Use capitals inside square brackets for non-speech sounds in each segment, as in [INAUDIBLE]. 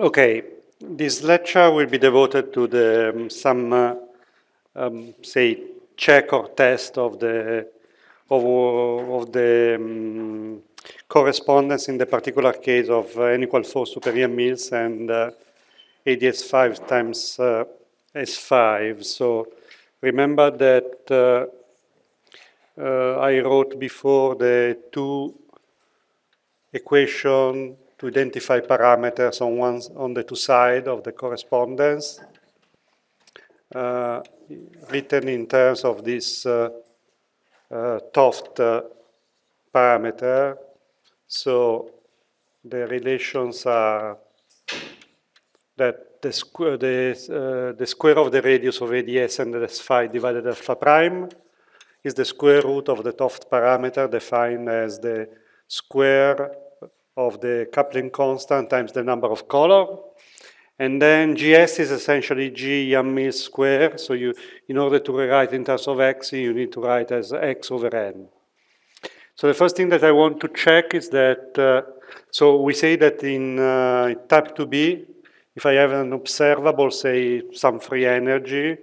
Okay, this lecture will be devoted to the um, some uh, um, say check or test of the of, of the um, correspondence in the particular case of uh, n equal four superior mills and uh, ADS five times uh, S five. So remember that uh, uh, I wrote before the two equation to identify parameters on, one, on the two sides of the correspondence uh, written in terms of this uh, uh, Toft uh, parameter. So the relations are that the, squ uh, the, uh, the square of the radius of ADS and the phi divided alpha prime is the square root of the Toft parameter defined as the square of the coupling constant times the number of color. And then GS is essentially G Yam square. So you, in order to rewrite in terms of X, you need to write as X over N. So the first thing that I want to check is that, uh, so we say that in uh, type 2B, if I have an observable, say some free energy,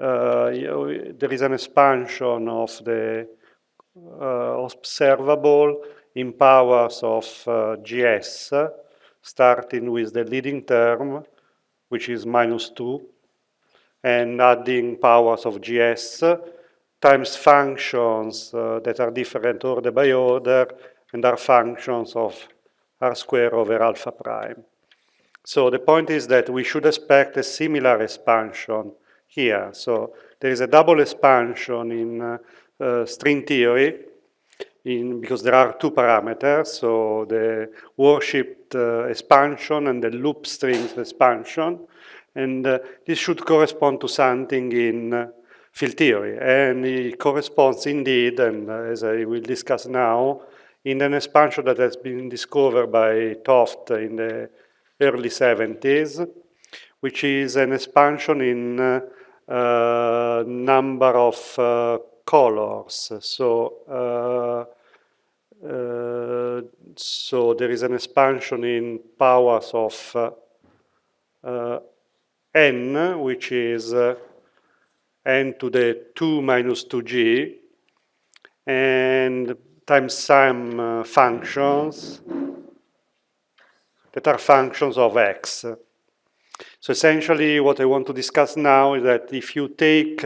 uh, there is an expansion of the uh, observable in powers of uh, GS, starting with the leading term, which is minus 2, and adding powers of GS times functions uh, that are different order by order and are functions of r square over alpha prime. So the point is that we should expect a similar expansion here. So there is a double expansion in uh, uh, string theory in, because there are two parameters, so the worshipped uh, expansion and the loop strings expansion, and uh, this should correspond to something in uh, field theory, and it corresponds indeed, and as I will discuss now, in an expansion that has been discovered by Toft in the early 70s, which is an expansion in uh, uh, number of uh, colors. So uh, so there is an expansion in powers of uh, uh n, which is uh, n to the 2 minus 2g, and times some functions that are functions of x. So essentially what I want to discuss now is that if you take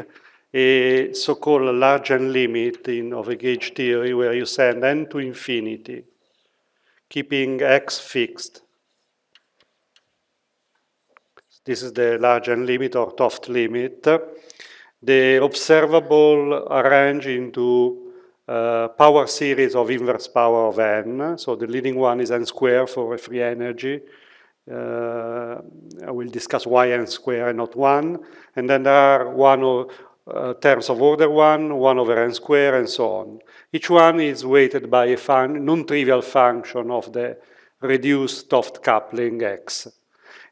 a so-called large n limit in, of a gauge theory where you send n to infinity, keeping x fixed. This is the large n limit or Toft limit. The observable arrange into uh, power series of inverse power of n. So the leading one is n squared for a free energy. Uh, I will discuss why n squared and not 1. And then there are one or uh, terms of order 1, 1 over n squared, and so on. Each one is weighted by a fun non-trivial function of the reduced Toft coupling x.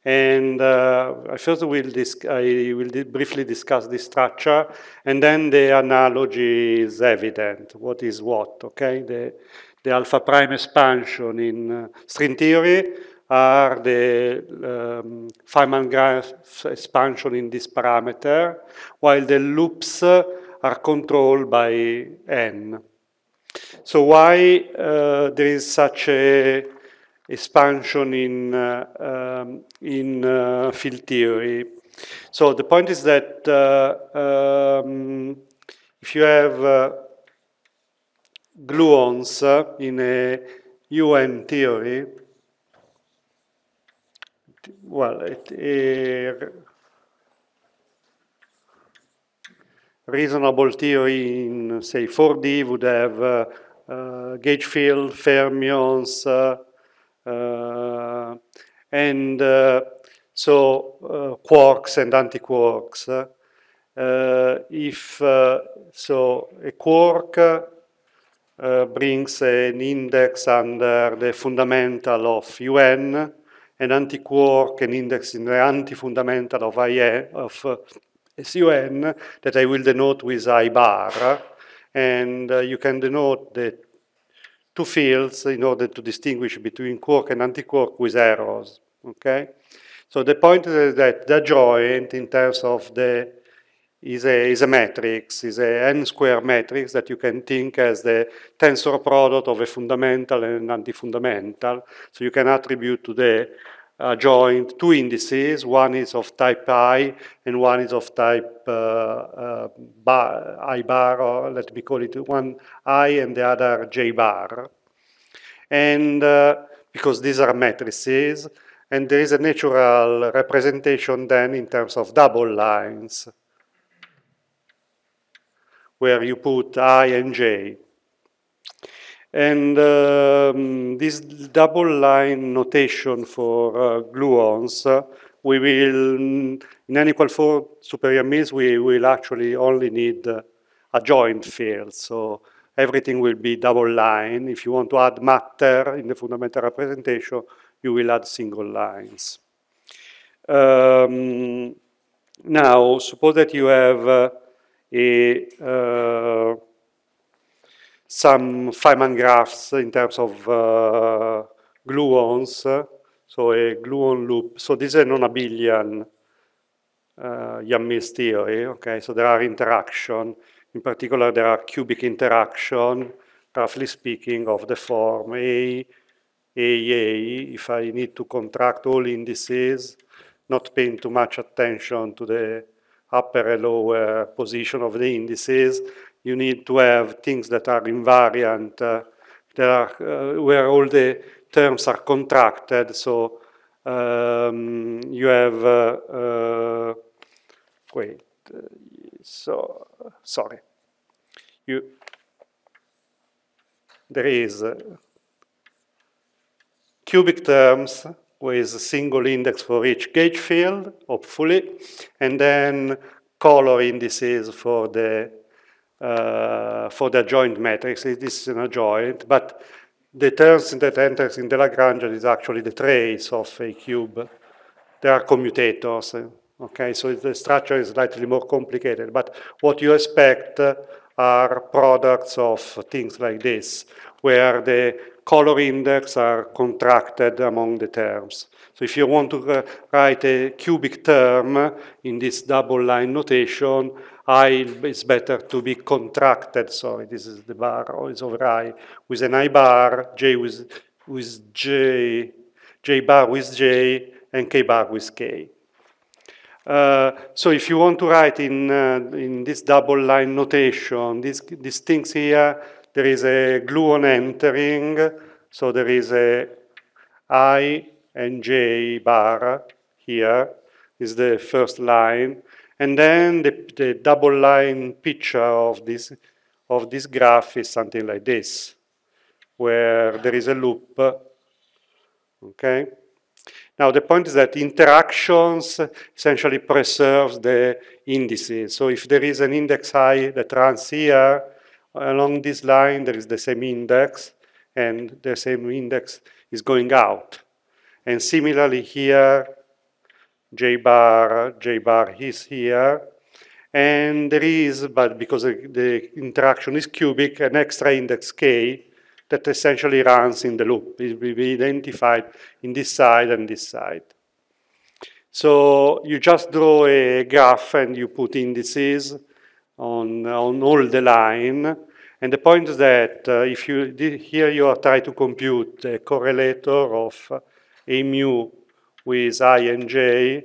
And uh, first will I will di briefly discuss this structure, and then the analogy is evident. What is what, okay? The, the alpha prime expansion in uh, string theory are the um, Feynman graph expansion in this parameter, while the loops are controlled by n. So why uh, there is such a expansion in, uh, um, in uh, field theory? So the point is that uh, um, if you have uh, gluons in a UN theory, well, it, it, reasonable theory in, say, 4D would have uh, uh, gauge field, fermions, uh, uh and uh, so uh, quarks and antiquarks. if so, a quark brings an index under the fundamental of UN, an anti-quark, an index in the anti-fundamental of, IN, of uh, SUN that I will denote with I bar. And uh, you can denote the two fields in order to distinguish between quark and anti-quark with arrows, okay? So the point is that the joint in terms of the is a, is a matrix, is a n-square matrix that you can think as the tensor product of a fundamental and an fundamental So you can attribute to the uh, joint two indices, one is of type i and one is of type uh, uh, bar, i bar, or let me call it one i and the other j bar. And uh, because these are matrices, and there is a natural representation then in terms of double lines where you put i and j. And um, this double line notation for uh, gluons, uh, we will, in n equal 4 superior means, we will actually only need uh, a joint field. So everything will be double line. If you want to add matter in the fundamental representation, you will add single lines. Um, now, suppose that you have uh, uh, some Feynman graphs in terms of uh, gluons, so a gluon loop. So this is a non-abelian uh, theory, okay? So there are interaction. In particular, there are cubic interaction, roughly speaking, of the form A, AA, if I need to contract all indices, not paying too much attention to the upper and lower position of the indices. You need to have things that are invariant, uh, that are, uh, where all the terms are contracted. So um, you have, uh, uh wait, uh, so, sorry. You, there is uh, cubic terms with a single index for each gauge field, hopefully, and then color indices for the uh, for the joint matrix. This is a joint, but the terms that enters in the Lagrangian is actually the trace of a cube. There are commutators, okay? So the structure is slightly more complicated, but what you expect are products of things like this, where the color index are contracted among the terms. So if you want to uh, write a cubic term in this double line notation, I is better to be contracted. Sorry, this is the bar oh, is over I with an I bar, J with, with J, J bar with J, and K bar with K. Uh, so if you want to write in, uh, in this double line notation, these, these things here there is a glue on entering, so there is a I and J bar here, is the first line. And then the, the double line picture of this, of this graph is something like this, where there is a loop, okay? Now, the point is that interactions essentially preserves the indices. So if there is an index i that runs here, along this line, there is the same index, and the same index is going out. And similarly here, J bar, J bar is here, and there is, but because the interaction is cubic, an extra index k that essentially runs in the loop. It will be identified in this side and this side. So you just draw a graph and you put indices on, on all the line, and the point is that uh, if you here you are trying to compute a correlator of uh, a mu with i and j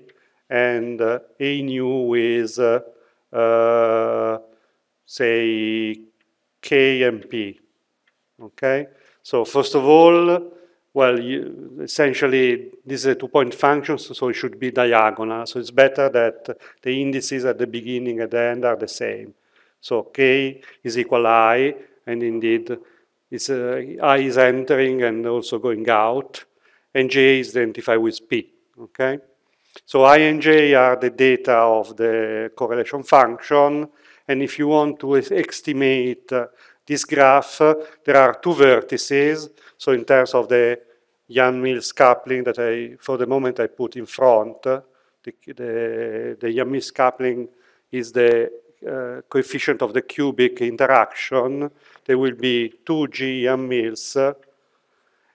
and uh, a nu with uh, uh, say k and p. Okay, so first of all, well, you, essentially this is a two-point function, so it should be diagonal. So it's better that the indices at the beginning and the end are the same. So k is equal i, and indeed it's, uh, i is entering and also going out, and j is identified with p, okay? So i and j are the data of the correlation function, and if you want to estimate uh, this graph, uh, there are two vertices, so in terms of the Jan-Mills coupling that I, for the moment, I put in front, uh, the, the, the coupling is the uh, coefficient of the cubic interaction. There will be 2g m mils.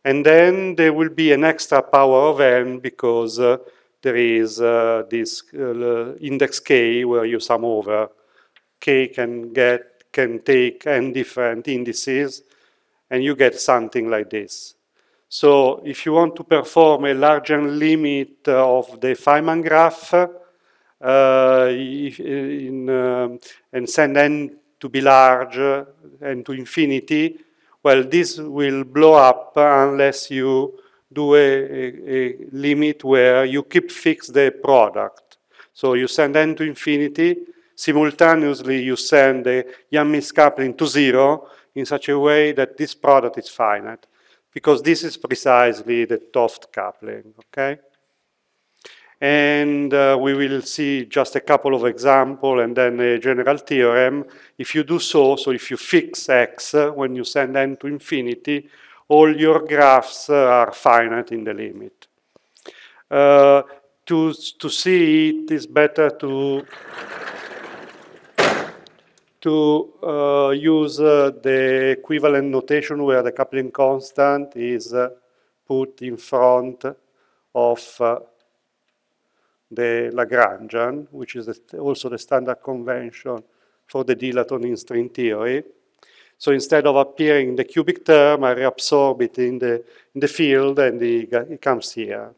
And then there will be an extra power of n because uh, there is uh, this uh, index k where you sum over. k can get can take n different indices and you get something like this. So if you want to perform a larger limit of the Feynman graph, uh, in, uh, and send n to be large and to infinity, well, this will blow up unless you do a, a, a limit where you keep fixed the product. So you send n to infinity, simultaneously you send the Young coupling to zero in such a way that this product is finite, because this is precisely the Toft coupling, okay? and uh, we will see just a couple of examples and then a general theorem. If you do so, so if you fix x uh, when you send n to infinity, all your graphs uh, are finite in the limit. Uh, to, to see it is better to, to uh, use uh, the equivalent notation where the coupling constant is put in front of the Lagrangian, which is the, also the standard convention for the dilaton in string theory. So instead of appearing in the cubic term, I reabsorb it in the, in the field and the, it comes here.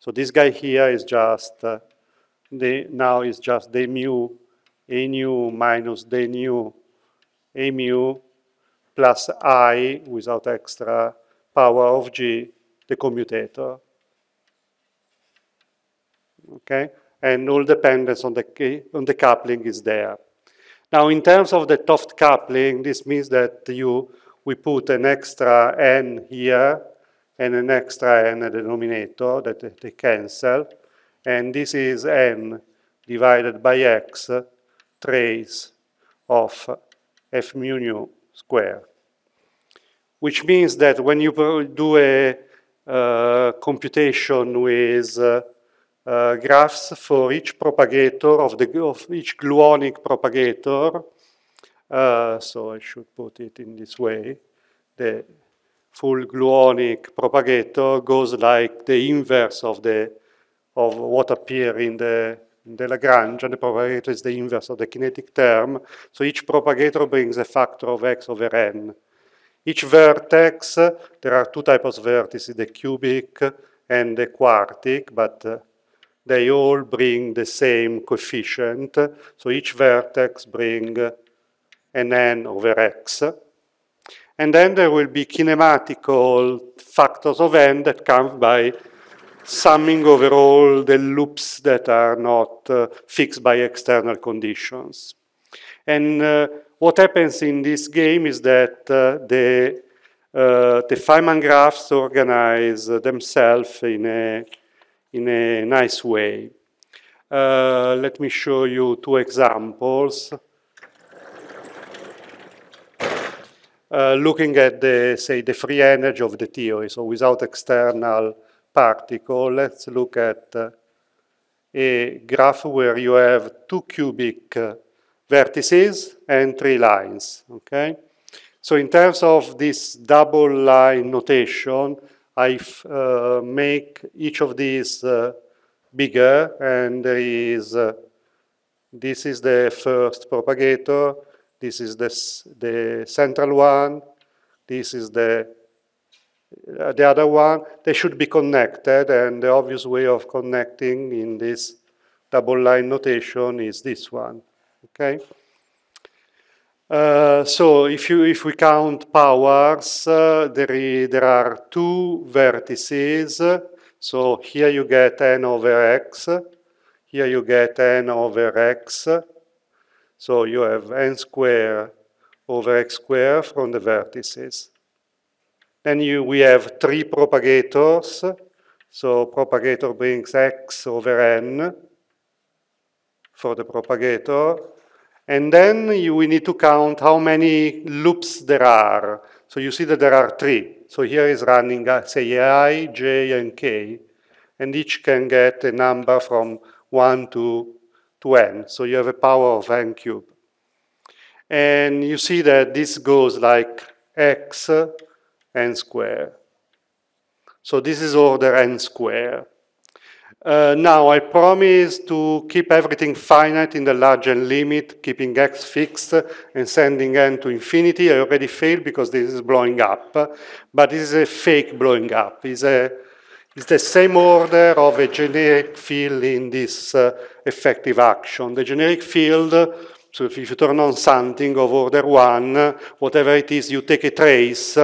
So this guy here is just, uh, the, now is just the mu, a nu minus the nu, a mu plus i without extra power of g, the commutator okay? And all dependence on the, on the coupling is there. Now, in terms of the Toft coupling, this means that you, we put an extra n here and an extra n denominator that they cancel. And this is n divided by x trace of f mu nu square. Which means that when you do a uh, computation with uh, uh, graphs for each propagator of, the, of each gluonic propagator. Uh, so I should put it in this way. The full gluonic propagator goes like the inverse of, the, of what appear in the, in the Lagrange, and the propagator is the inverse of the kinetic term. So each propagator brings a factor of x over n. Each vertex, there are two types of vertices, the cubic and the quartic, but uh, they all bring the same coefficient. So each vertex bring an n over x. And then there will be kinematical factors of n that come by summing over all the loops that are not uh, fixed by external conditions. And uh, what happens in this game is that uh, the, uh, the Feynman graphs organize themselves in a in a nice way. Uh, let me show you two examples. Uh, looking at the, say, the free energy of the theory, so without external particle, let's look at uh, a graph where you have two cubic uh, vertices and three lines, okay? So in terms of this double line notation, I uh, make each of these uh, bigger and there is, uh, this is the first propagator, this is the, the central one, this is the, the other one. They should be connected and the obvious way of connecting in this double line notation is this one, okay? Uh, so if, you, if we count powers, uh, there are two vertices. So here you get n over x. Here you get n over x. So you have n square over x square from the vertices. Then you, we have three propagators. So propagator brings x over n for the propagator. And then you, we need to count how many loops there are. So you see that there are three. So here is running, uh, say, i, j, and k. And each can get a number from 1 to, to n. So you have a power of n cubed. And you see that this goes like x n square. So this is order n square. Uh, now, I promise to keep everything finite in the large n limit, keeping x fixed and sending n to infinity. I already failed because this is blowing up, but this is a fake blowing up. It's, a, it's the same order of a generic field in this uh, effective action. The generic field, so if you turn on something of order one, whatever it is, you take a trace,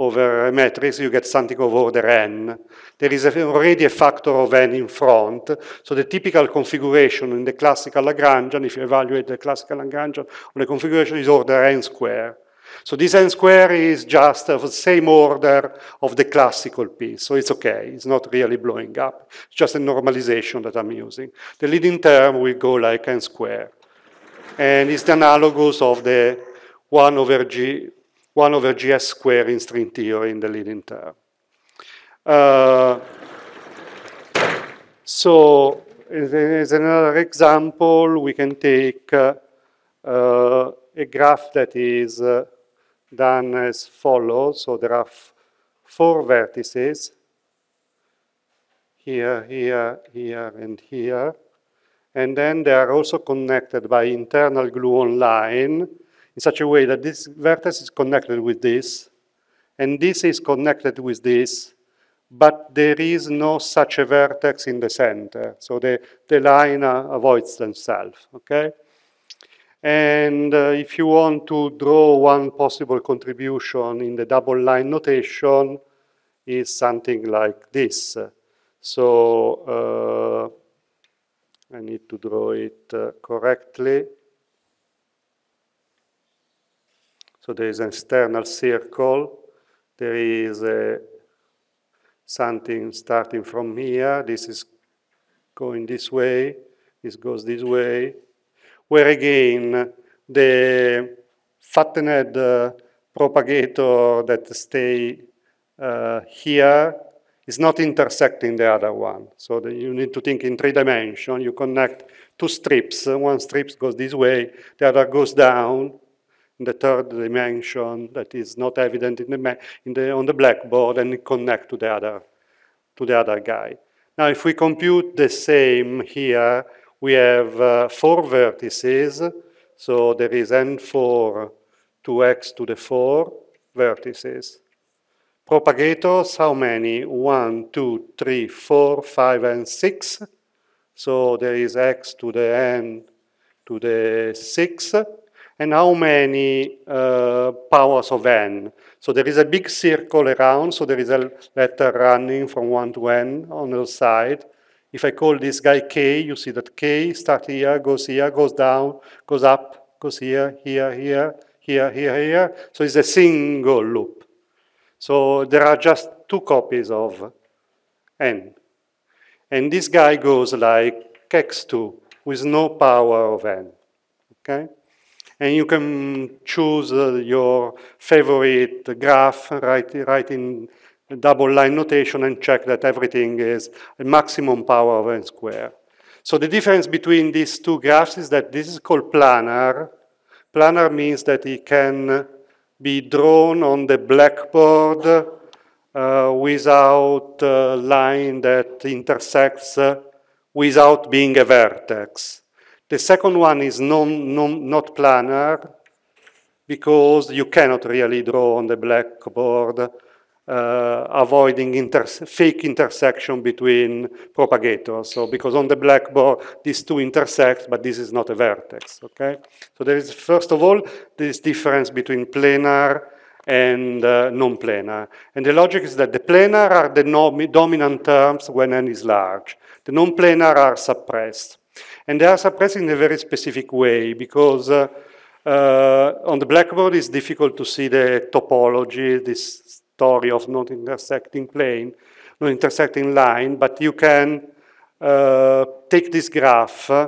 over a matrix, you get something of order n. There is already a factor of n in front, so the typical configuration in the classical Lagrangian, if you evaluate the classical Lagrangian, the configuration is order n square. So this n square is just of the same order of the classical piece, so it's okay, it's not really blowing up, it's just a normalization that I'm using. The leading term will go like n square, and it's the analogous of the 1 over g 1 over gs squared in string theory in the leading term. Uh, so as another example, we can take uh, uh, a graph that is uh, done as follows. So there are four vertices, here, here, here, and here. And then they are also connected by internal gluon line in such a way that this vertex is connected with this, and this is connected with this, but there is no such a vertex in the center. So the, the line uh, avoids themselves, okay? And uh, if you want to draw one possible contribution in the double line notation, is something like this. So uh, I need to draw it uh, correctly. So there is an external circle. There is something starting from here. This is going this way. This goes this way. Where again, the fattened uh, propagator that stay uh, here is not intersecting the other one. So the, you need to think in three dimension. You connect two strips. One strip goes this way, the other goes down the third dimension that is not evident in the, in the, on the blackboard and connect to the, other, to the other guy. Now, if we compute the same here, we have uh, four vertices. So there is n4, 2x to the 4 vertices. Propagators, how many? 1, 2, 3, 4, 5, and 6. So there is x to the n to the 6 and how many uh, powers of n. So there is a big circle around, so there is a letter running from 1 to n on the side. If I call this guy k, you see that k starts here, goes here, goes down, goes up, goes here, here, here, here, here, here. So it's a single loop. So there are just two copies of n. And this guy goes like x2 with no power of n, okay? and you can choose uh, your favorite graph, write, write in double line notation and check that everything is a maximum power of n square. So the difference between these two graphs is that this is called planar. Planar means that it can be drawn on the blackboard uh, without a uh, line that intersects uh, without being a vertex. The second one is non, non, not planar, because you cannot really draw on the blackboard, uh, avoiding fake intersection between propagators. So because on the blackboard, these two intersect, but this is not a vertex, okay? So there is, first of all, this difference between planar and uh, non-planar. And the logic is that the planar are the dominant terms when n is large. The non-planar are suppressed. And they are suppressed in a very specific way because uh, uh, on the blackboard it's difficult to see the topology, this story of not intersecting plane, not intersecting line, but you can uh, take this graph. Uh,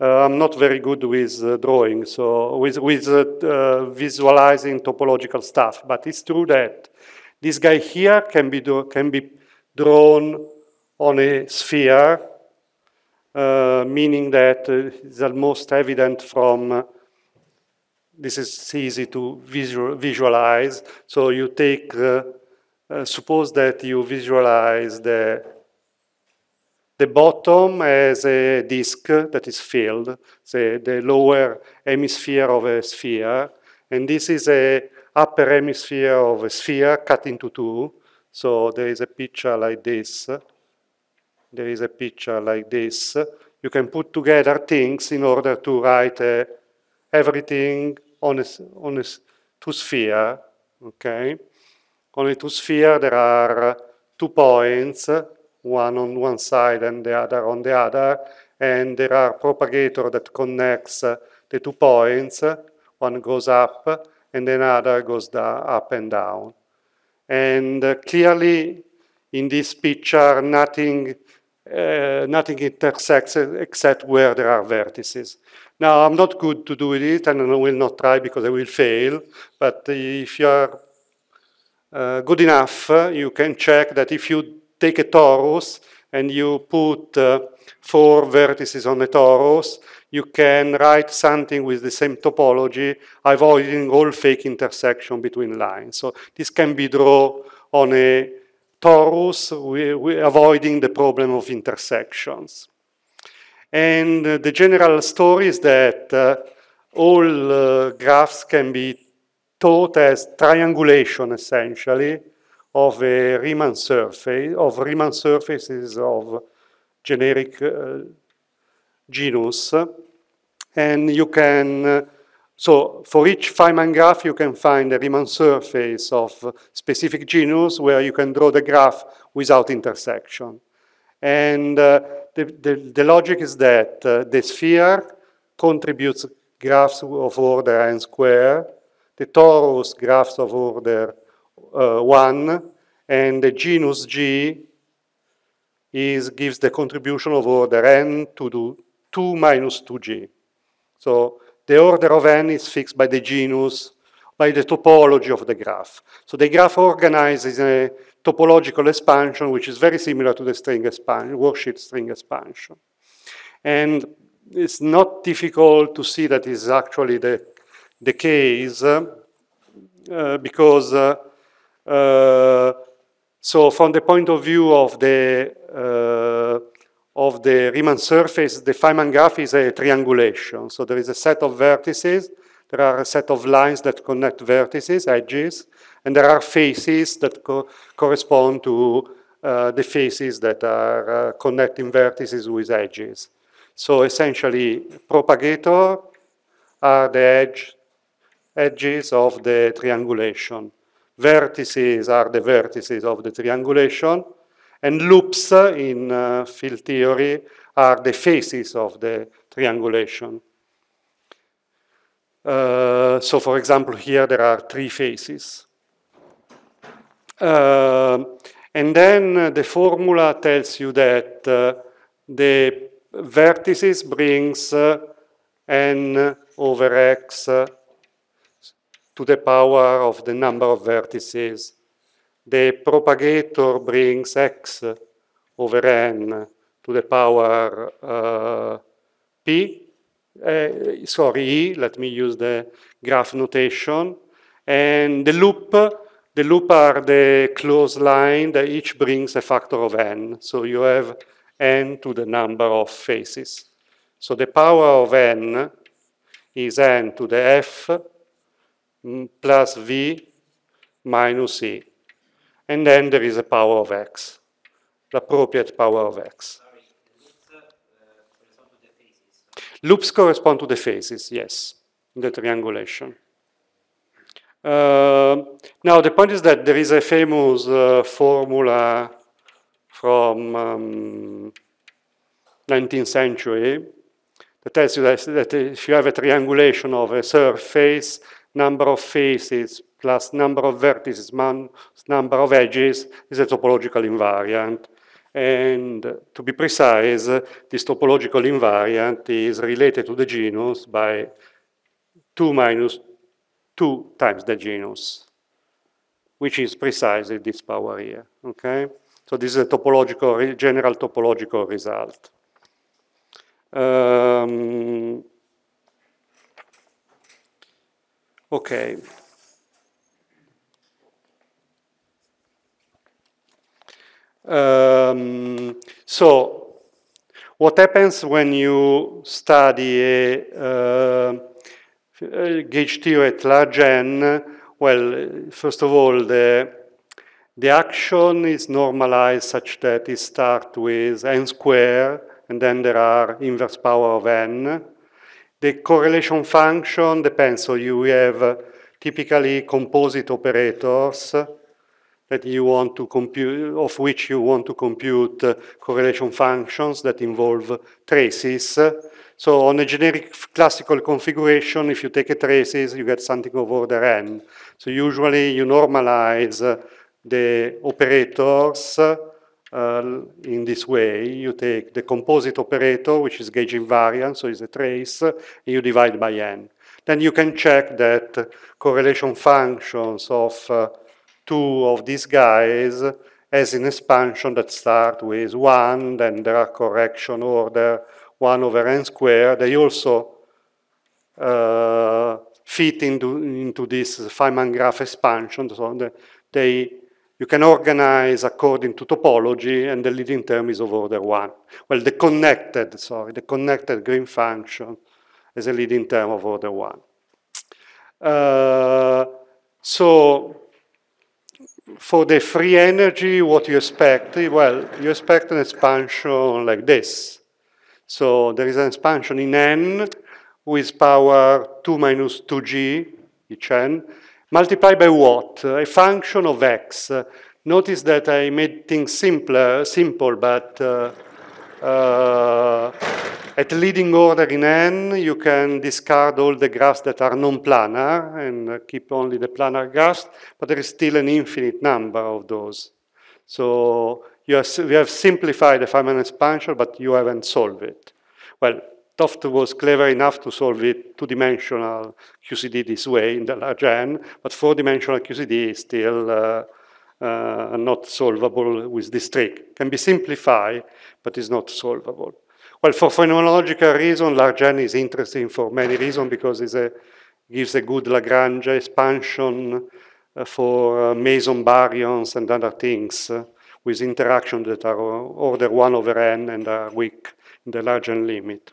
I'm not very good with uh, drawing, so with, with uh, visualizing topological stuff, but it's true that this guy here can be, do, can be drawn on a sphere uh, meaning that uh, it's almost evident from uh, this is easy to visual, visualize. So you take, uh, uh, suppose that you visualize the, the bottom as a disk that is filled, say the lower hemisphere of a sphere, and this is a upper hemisphere of a sphere cut into two. So there is a picture like this there is a picture like this. You can put together things in order to write uh, everything on a, on a to sphere, okay? On a two sphere there are uh, two points, one on one side and the other on the other, and there are propagator that connects uh, the two points. One goes up and another goes up and down. And uh, clearly in this picture nothing uh, nothing intersects except where there are vertices. Now, I'm not good to do it, and I will not try because I will fail, but if you are uh, good enough, uh, you can check that if you take a torus and you put uh, four vertices on a torus, you can write something with the same topology, avoiding all fake intersection between lines. So this can be drawn on a torus, we, we avoiding the problem of intersections. And uh, the general story is that uh, all uh, graphs can be taught as triangulation, essentially, of a Riemann surface, of Riemann surfaces of generic uh, genus. And you can uh, so for each Feynman graph, you can find a Riemann surface of specific genus where you can draw the graph without intersection. And uh, the, the, the, logic is that uh, the sphere contributes graphs of order n square, the torus graphs of order uh, 1, and the genus G is, gives the contribution of order n to do 2 minus 2g. So the order of n is fixed by the genus, by the topology of the graph. So the graph organizes a topological expansion, which is very similar to the string expansion, worksheet string expansion. And it's not difficult to see that is actually the, the case, uh, because uh, uh, so from the point of view of the uh, of the Riemann surface, the Feynman graph is a triangulation. So there is a set of vertices, there are a set of lines that connect vertices, edges, and there are faces that co correspond to uh, the faces that are uh, connecting vertices with edges. So essentially, propagator are the edge, edges of the triangulation. Vertices are the vertices of the triangulation, and loops in uh, field theory are the faces of the triangulation. Uh, so for example, here there are three faces, Uh, and then uh, the formula tells you that uh, the vertices brings uh, n over x to the power of the number of vertices the propagator brings x over n to the power uh, p, uh, sorry, e, let me use the graph notation, and the loop, the loop are the closed line that each brings a factor of n, so you have n to the number of faces. So the power of n is n to the f mm, plus v minus e. And then there is a power of x, the appropriate power of x. Loops correspond to the phases, yes, in the triangulation. Uh, now, the point is that there is a famous uh, formula from um, 19th century that tells you that, that if you have a triangulation of a surface, number of faces plus number of vertices minus number of edges is a topological invariant. And to be precise, this topological invariant is related to the genus by 2 minus 2 times the genus, which is precisely this power here, okay? So this is a topological, general topological result. Um, okay. Um, so what happens when you study a, a uh, gauge theory at large n? Well, first of all, the, the action is normalized such that it starts with n square, and then there are inverse power of n. The correlation function depends, so you have uh, typically composite operators, that you want to compute, of which you want to compute uh, correlation functions that involve traces. So on a generic classical configuration, if you take a traces, you get something of order n. So usually you normalize uh, the operators uh, in this way. You take the composite operator, which is gauge invariant, so it's a trace, and you divide by n. Then you can check that correlation functions of uh, two of these guys as an expansion that start with one, then there are correction order, one over n squared. They also uh, fit into, into this Feynman graph expansion. So they, you can organize according to topology and the leading term is of order one. Well, the connected, sorry, the connected green function is a leading term of order one. Uh, so for the free energy, what you expect? Well, you expect an expansion like this. So there is an expansion in n with power 2 minus 2g, each n, multiplied by what? A function of x. Notice that I made things simpler, simple, but uh, uh, at leading order in N, you can discard all the graphs that are non-planar and keep only the planar graphs, but there is still an infinite number of those. So you have, have simplified the Feynman expansion, but you haven't solved it. Well, Toft was clever enough to solve it two-dimensional QCD this way in the large N, but four-dimensional QCD is still uh, uh, not solvable with this trick. Can be simplified, but is not solvable. Well, for phenomenological reason, Larjan is interesting for many reasons because it gives a good Lagrange expansion uh, for uh, meson baryons and other things uh, with interactions that are order 1 over n and are weak in the Larjan limit.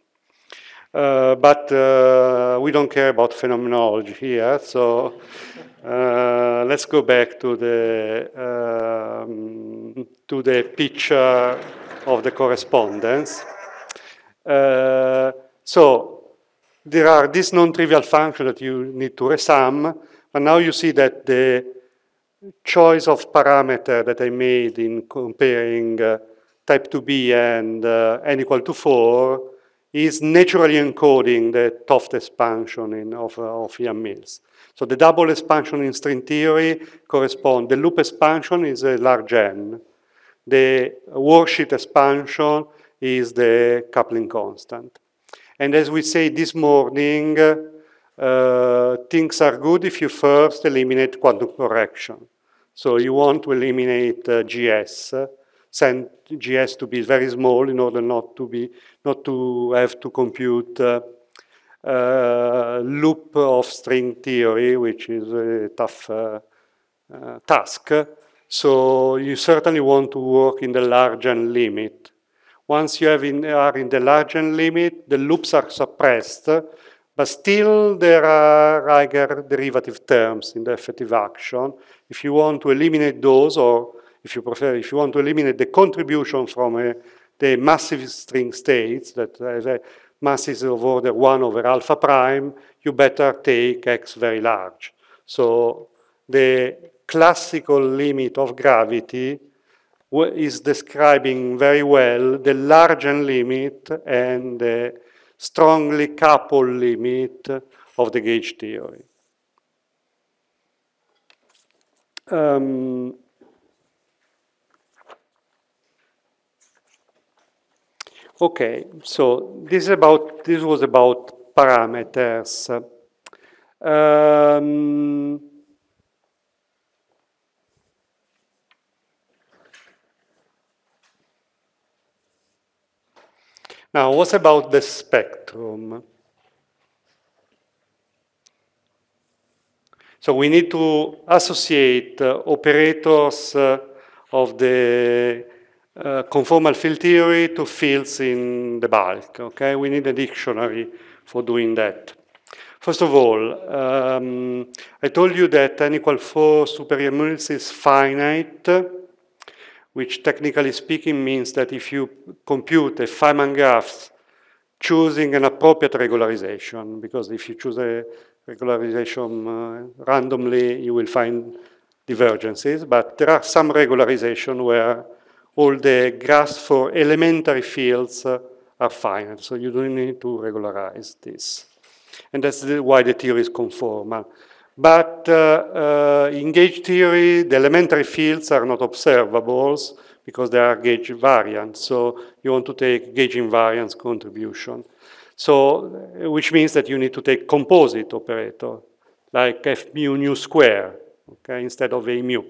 Uh, but uh, we don't care about phenomenology here, so uh, let's go back to the um, to the picture of the correspondence. Uh, so there are these non-trivial functions that you need to resum, but now you see that the choice of parameter that I made in comparing uh, type 2b and uh, n equal to 4 is naturally encoding the Toft expansion in, of, uh, of Ian Mills. So the double expansion in string theory corresponds, the loop expansion is a large n. The worksheet expansion is the coupling constant. And as we say this morning, uh, things are good if you first eliminate quantum correction. So you want to eliminate uh, GS, uh, send GS to be very small in order not to be not to have to compute uh, uh, loop of string theory, which is a tough uh, uh task. So you certainly want to work in the large n limit. Once you in, are in the large Lagrangian limit, the loops are suppressed, but still there are Riger derivative terms in the effective action. If you want to eliminate those, or if you prefer, if you want to eliminate the contribution from a, the massive string states that have a masses of order 1 over alpha prime, you better take x very large. So the classical limit of gravity is describing very well the large N limit and the strongly coupled limit of the gauge theory. Um, okay, so this about this was about parameters. Um, Now, what about the spectrum? So we need to associate uh, operators uh, of the uh, conformal field theory to fields in the bulk, okay? We need a dictionary for doing that. First of all, um, I told you that n equal 4 super is finite which technically speaking means that if you compute a Feynman graph choosing an appropriate regularization, because if you choose a regularization uh, randomly, you will find divergences, but there are some regularization where all the graphs for elementary fields uh, are finite, so you don't need to regularize this. And that's the, why the theory is conformal. But uh, uh, in gauge theory, the elementary fields are not observables because they are gauge invariant. So you want to take gauge invariants contribution. So, uh, which means that you need to take composite operator, like F mu nu square, okay, instead of A mu.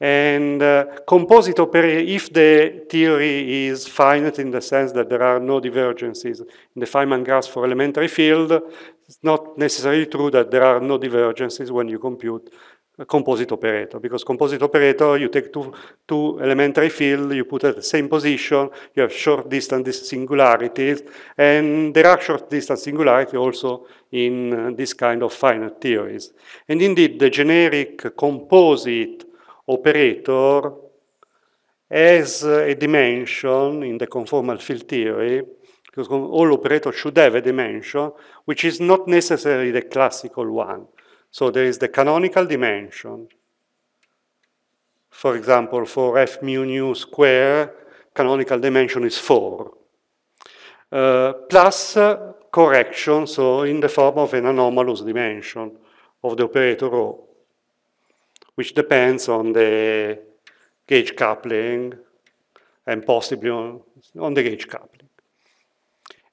And uh, composite operator, if the theory is finite in the sense that there are no divergences in the Feynman graphs for elementary field, it's not necessarily true that there are no divergences when you compute a composite operator, because composite operator, you take two, two elementary fields, you put at the same position, you have short distance singularities, and there are short distance singularities also in uh, this kind of finite theories. And indeed, the generic composite operator has uh, a dimension in the conformal field theory because all operators should have a dimension, which is not necessarily the classical one. So there is the canonical dimension. For example, for f mu nu square, canonical dimension is 4. Uh, plus uh, correction, so in the form of an anomalous dimension of the operator which depends on the gauge coupling and possibly on, on the gauge coupling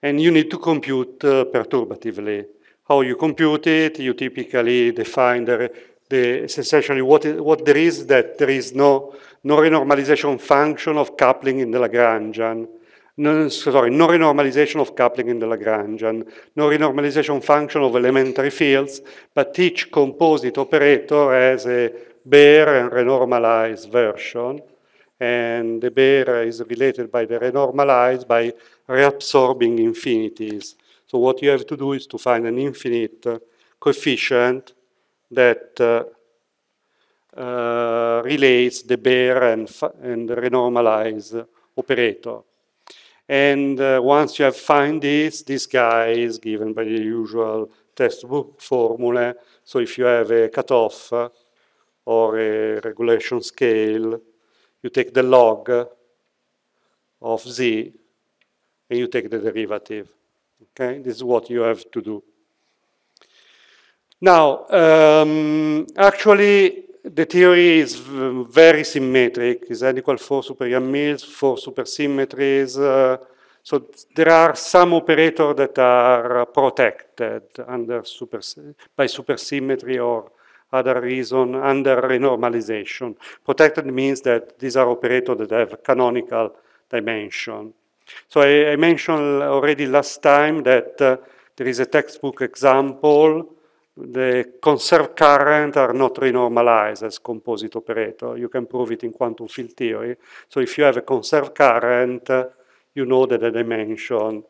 and you need to compute uh, perturbatively. How you compute it, you typically define the, the essentially what what, is, what there is that there is no, no renormalization function of coupling in the Lagrangian. No, sorry, no renormalization of coupling in the Lagrangian, no renormalization function of elementary fields, but each composite operator has a bare and renormalized version, and the bare is related by the renormalized by reabsorbing infinities. So what you have to do is to find an infinite coefficient that uh, uh relates the bare and, and renormalized operator. And uh, once you have found this, this guy is given by the usual textbook formula. So if you have a cutoff uh, or a regulation scale, you take the log of z and you take the derivative. Okay, this is what you have to do. Now, um, actually, the theory is very symmetric. It's n equal 4 super mills, 4 supersymmetries. Uh, so there are some operators that are protected under super, by supersymmetry or other reason under renormalization. Protected means that these are operators that have canonical dimension. So I, I mentioned already last time that uh, there is a textbook example. The conserved current are not renormalized as composite operator. You can prove it in quantum field theory. So if you have a conserved current, uh, you know that the dimension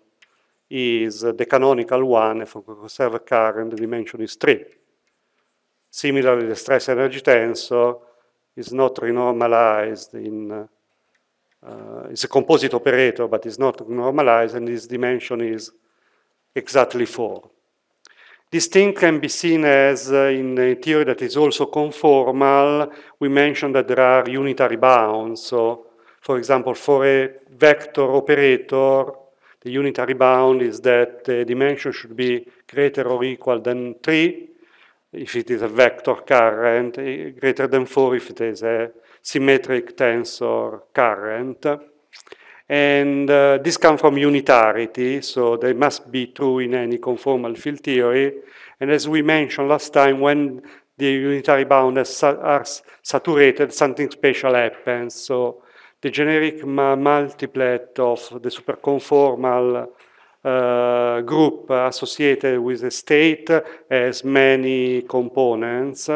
is uh, the canonical one, for conserved current, the dimension is 3. Similarly, the stress energy tensor is not renormalized in uh, uh, it's a composite operator, but it's not normalized, and its dimension is exactly 4. This thing can be seen as, uh, in a theory that is also conformal, we mentioned that there are unitary bounds. So, for example, for a vector operator, the unitary bound is that the dimension should be greater or equal than 3 if it is a vector current, eh, greater than 4 if it is a symmetric tensor current. And uh, this comes from unitarity, so they must be true in any conformal field theory. And as we mentioned last time, when the unitary bounds are saturated, something special happens. So the generic multiplet of the superconformal uh, group associated with the state has many components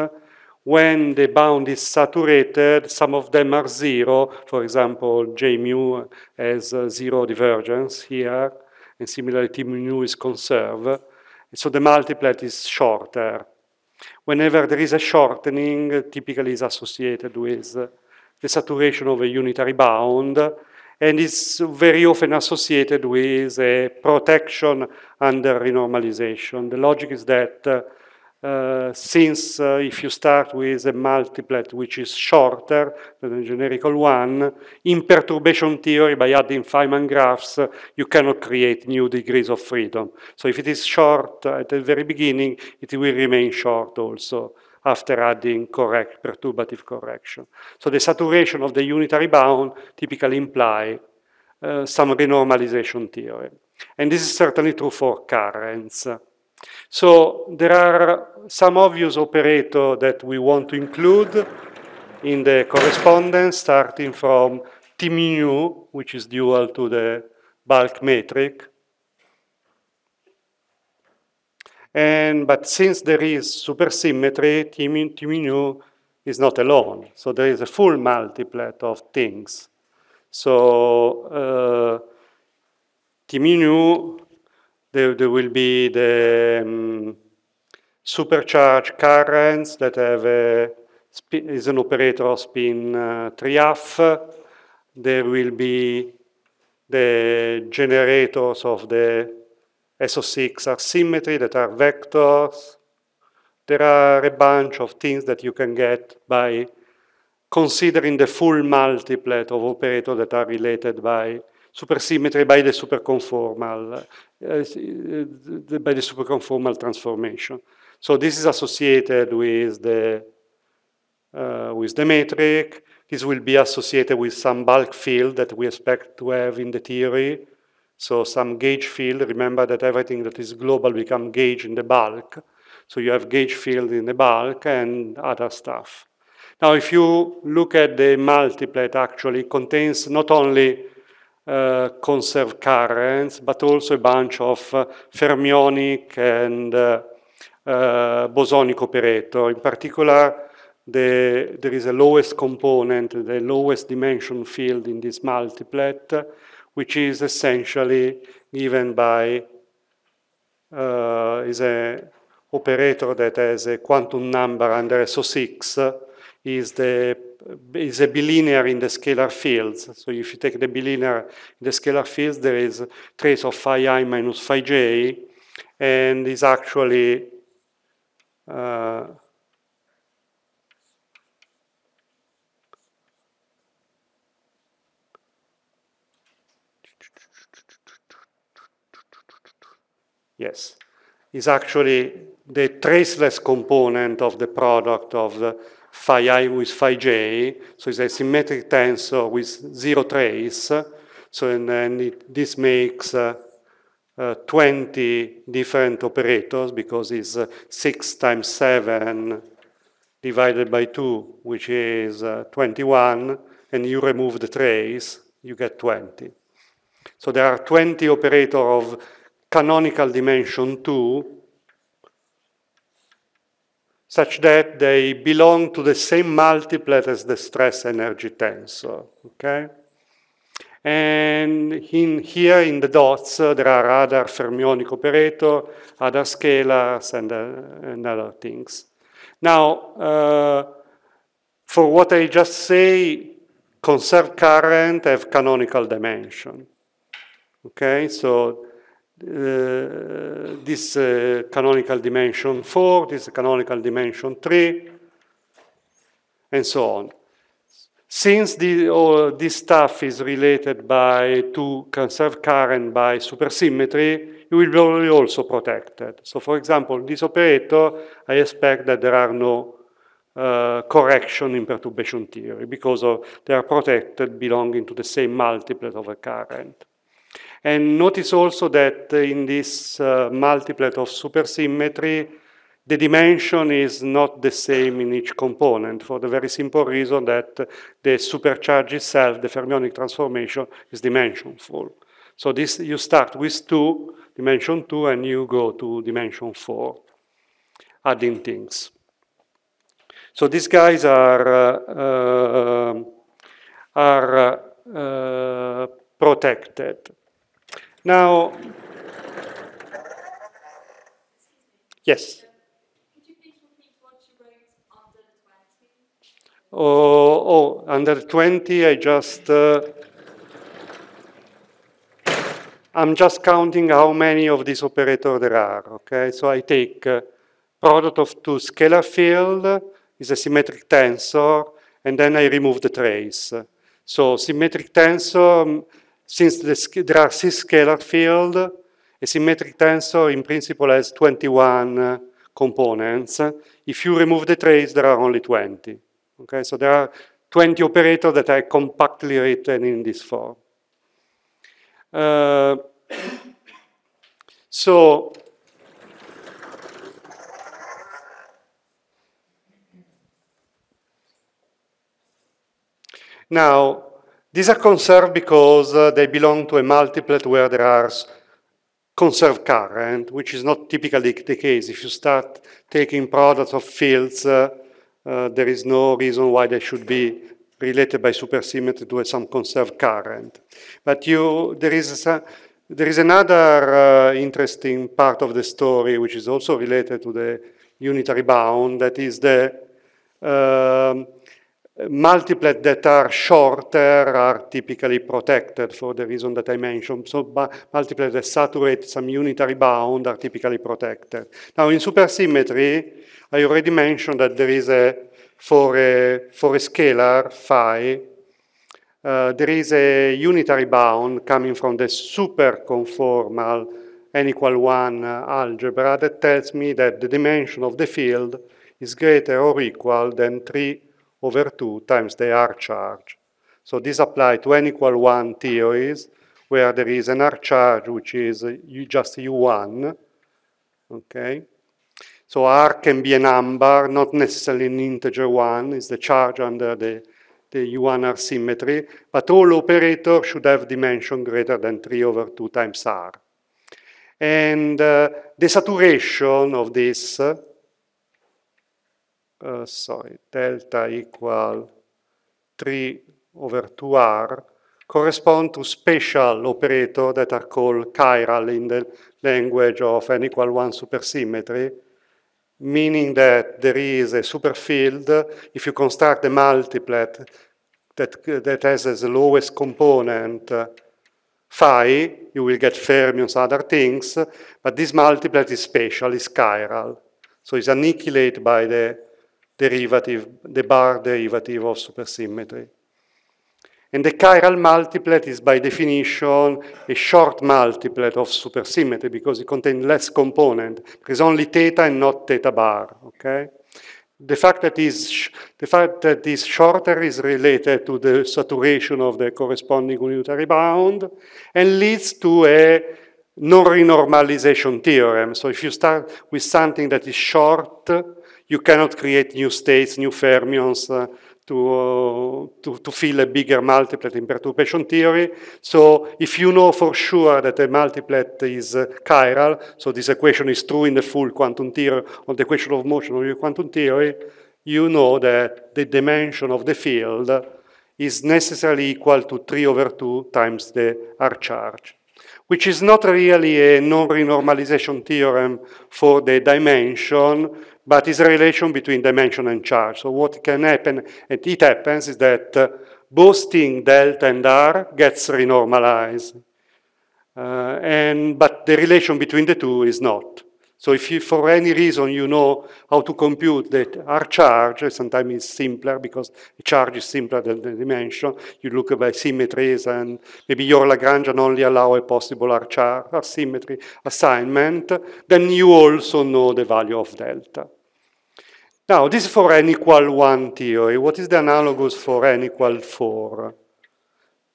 when the bound is saturated, some of them are zero. For example, J mu has uh, zero divergence here, and similarly T mu is conserved. So the multiplet is shorter. Whenever there is a shortening, uh, typically is associated with uh, the saturation of a unitary bound, and is very often associated with a protection under renormalization. The logic is that uh, since uh, if you start with a multiplet which is shorter than the generic one, in perturbation theory, by adding Feynman graphs, uh, you cannot create new degrees of freedom. So if it is short at the very beginning, it will remain short also after adding correct perturbative correction. So the saturation of the unitary bound typically imply uh, some renormalization theory. And this is certainly true for currents. So there are some obvious operator that we want to include in the correspondence starting from T mu, which is dual to the bulk metric. And, but since there is supersymmetry, T mu, T mu is not alone. So there is a full multiplet of things. So uh, T mu there, there will be the um, supercharged currents that have a spin, is an operator of spin uh, There will be the generators of the SO6 are symmetry that are vectors. There are a bunch of things that you can get by considering the full multiplet of operators that are related by supersymmetry by the superconformal, uh, eh, eh, by the superconformal transformation. So this is associated with the, uh, with the metric. This will be associated with some bulk field that we expect to have in the theory. So some gauge field, remember that everything that is global become gauge in the bulk. So you have gauge field in the bulk and other stuff. Now, if you look at the multiplet, actually, contains not only uh, conserved currents, but also a bunch of uh, fermionic and uh, bosonic operator. In particular, the, there is a lowest component, the lowest dimension field in this multiplet, which is essentially given by uh, is an operator that has a quantum number under SO6, is the is a bilinear in the scalar fields. So if you take the bilinear in the scalar fields, there is trace of phi i minus phi j, and is actually uh, yes, is actually the traceless component of the product of the phi i with phi j, so it's a symmetric tensor with zero trace. So and, it, this makes uh, uh, 20 different operators because it's uh, 6 times 7 divided by 2, which is uh, 21, and you remove the trace, you get 20. So there are 20 operator of canonical dimension 2 such that they belong to the same multiplet as the stress energy tensor. Okay? And in, here in the dots, uh, there are other fermionic operator, other scalars, and, uh, and other things. Now, uh, for what I just say, conserved current have canonical dimension. Okay, so uh, this uh, canonical dimension 4, this canonical dimension 3, and so on. Since the, all this stuff is related by to conserved current by supersymmetry, it will be also protected. So for example, this operator, I expect that there are no uh, correction in perturbation theory because of, they are protected belonging to the same multiplet of a current. And notice also that uh, in this uh, multiplet of supersymmetry, the dimension is not the same in each component for the very simple reason that uh, the supercharge itself, the fermionic transformation, is dimensionful. So this you start with 2, dimension 2, and you go to dimension 4, adding things. So these guys are, uh, uh, are uh, uh protected. Now, yes. Oh, oh, under 20, I just, uh, I'm just counting how many of these operators there are, okay? So I take uh, product of two scalar field is a symmetric tensor, and then I remove the trace. So symmetric tensor since the, there are six scalar field, a symmetric tensor in principle has 21 uh, components. If you remove the trace, there are only 20. Okay, so there are 20 operators that are compactly written in this form. Uh, so, now, these are conserved because uh, they belong to a multiplet where there are conserved current, which is not typically the case. If you start taking products of fields, uh, uh, there is no reason why they should be related by supersymmetry to some conserved current. But you, there is a, there is another uh, interesting part of the story which is also related to the unitary bound, that is the um, multiplet that are shorter are typically protected for the reason that I mentioned. So multiplet that saturate some unitary bound are typically protected. Now in supersymmetry, I already mentioned that there is a, for a, for a scalar phi, uh, there is a unitary bound coming from the superconformal n equal 1 uh, algebra that tells me that the dimension of the field is greater or equal than 3 over 2 times the R charge. So this applies to n equal 1 theories, where there is an R charge which is U, just U1, okay? So R can be a number, not necessarily an integer one, is the charge under the, the U1R symmetry, but all operators should have dimension greater than 3 over 2 times R. And uh, the saturation of this uh, sorry, delta equal 3 over 2r correspond to special operator that are called chiral in the language of n equal 1 supersymmetry, meaning that there is a superfield. If you construct a multiplet that, that has as the lowest component uh, phi, you will get fermions, other things, but this multiplet is spatial, is chiral. So it's annihilated by the derivative, the bar derivative of supersymmetry. And the chiral multiplet is by definition a short multiplet of supersymmetry because it contains less component. There's only theta and not theta bar, okay? The fact, that is the fact that is shorter is related to the saturation of the corresponding unitary bound and leads to a non-renormalization theorem. So if you start with something that is short, you cannot create new states, new fermions uh, to, uh, to, to fill a bigger multiplet in perturbation theory. So if you know for sure that a multiplet is uh, chiral, so this equation is true in the full quantum theory on the equation of motion of your quantum theory, you know that the dimension of the field is necessarily equal to 3 over 2 times the R charge which is not really a non-renormalization theorem for the dimension, but is a relation between dimension and charge. So what can happen, and it happens, is that uh, both delta and r gets renormalized. Uh, and, but the relation between the two is not. So if you, for any reason you know how to compute that R charge, sometimes it's simpler because the charge is simpler than the dimension. You look by symmetries and maybe your Lagrangian only allow a possible R charge, R symmetry assignment, then you also know the value of delta. Now, this is for n equal 1 theory. What is the analogous for n equal 4?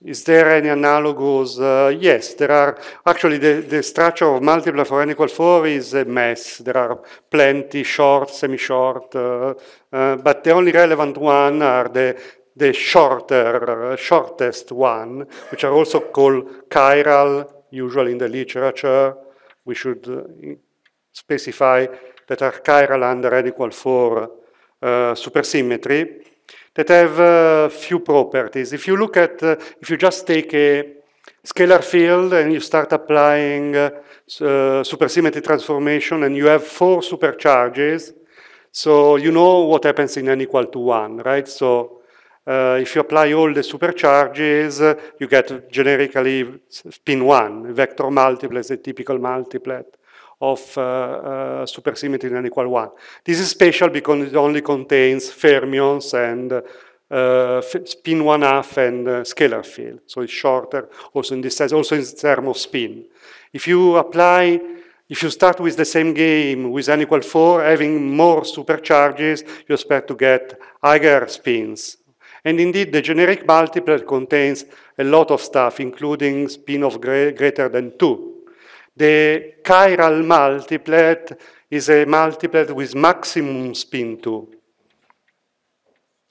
Is there any analogous? Uh, yes, there are. Actually, the, the structure of multiple for n equal 4 is a mess. There are plenty short, semi-short, uh, uh, but the only relevant one are the, the shorter, uh, shortest one, which are also called chiral, usually in the literature. We should uh, specify that are chiral under n equal 4 uh, supersymmetry that have a uh, few properties. If you look at, uh, if you just take a scalar field and you start applying uh, uh, supersymmetry transformation and you have four supercharges, so you know what happens in n equal to 1, right? So uh, if you apply all the supercharges, uh, you get generically spin one, vector multiplet, a typical multiplet of uh, uh, supersymmetry equal one. This is special because it only contains fermions and uh, spin one half and uh, scalar field. So it's shorter also in this sense, also in terms of spin. If you apply, if you start with the same game with n equal four, having more supercharges, you expect to get higher spins. And indeed, the generic multiplet contains a lot of stuff, including spin of greater than two. The chiral multiplet is a multiplet with maximum spin 2.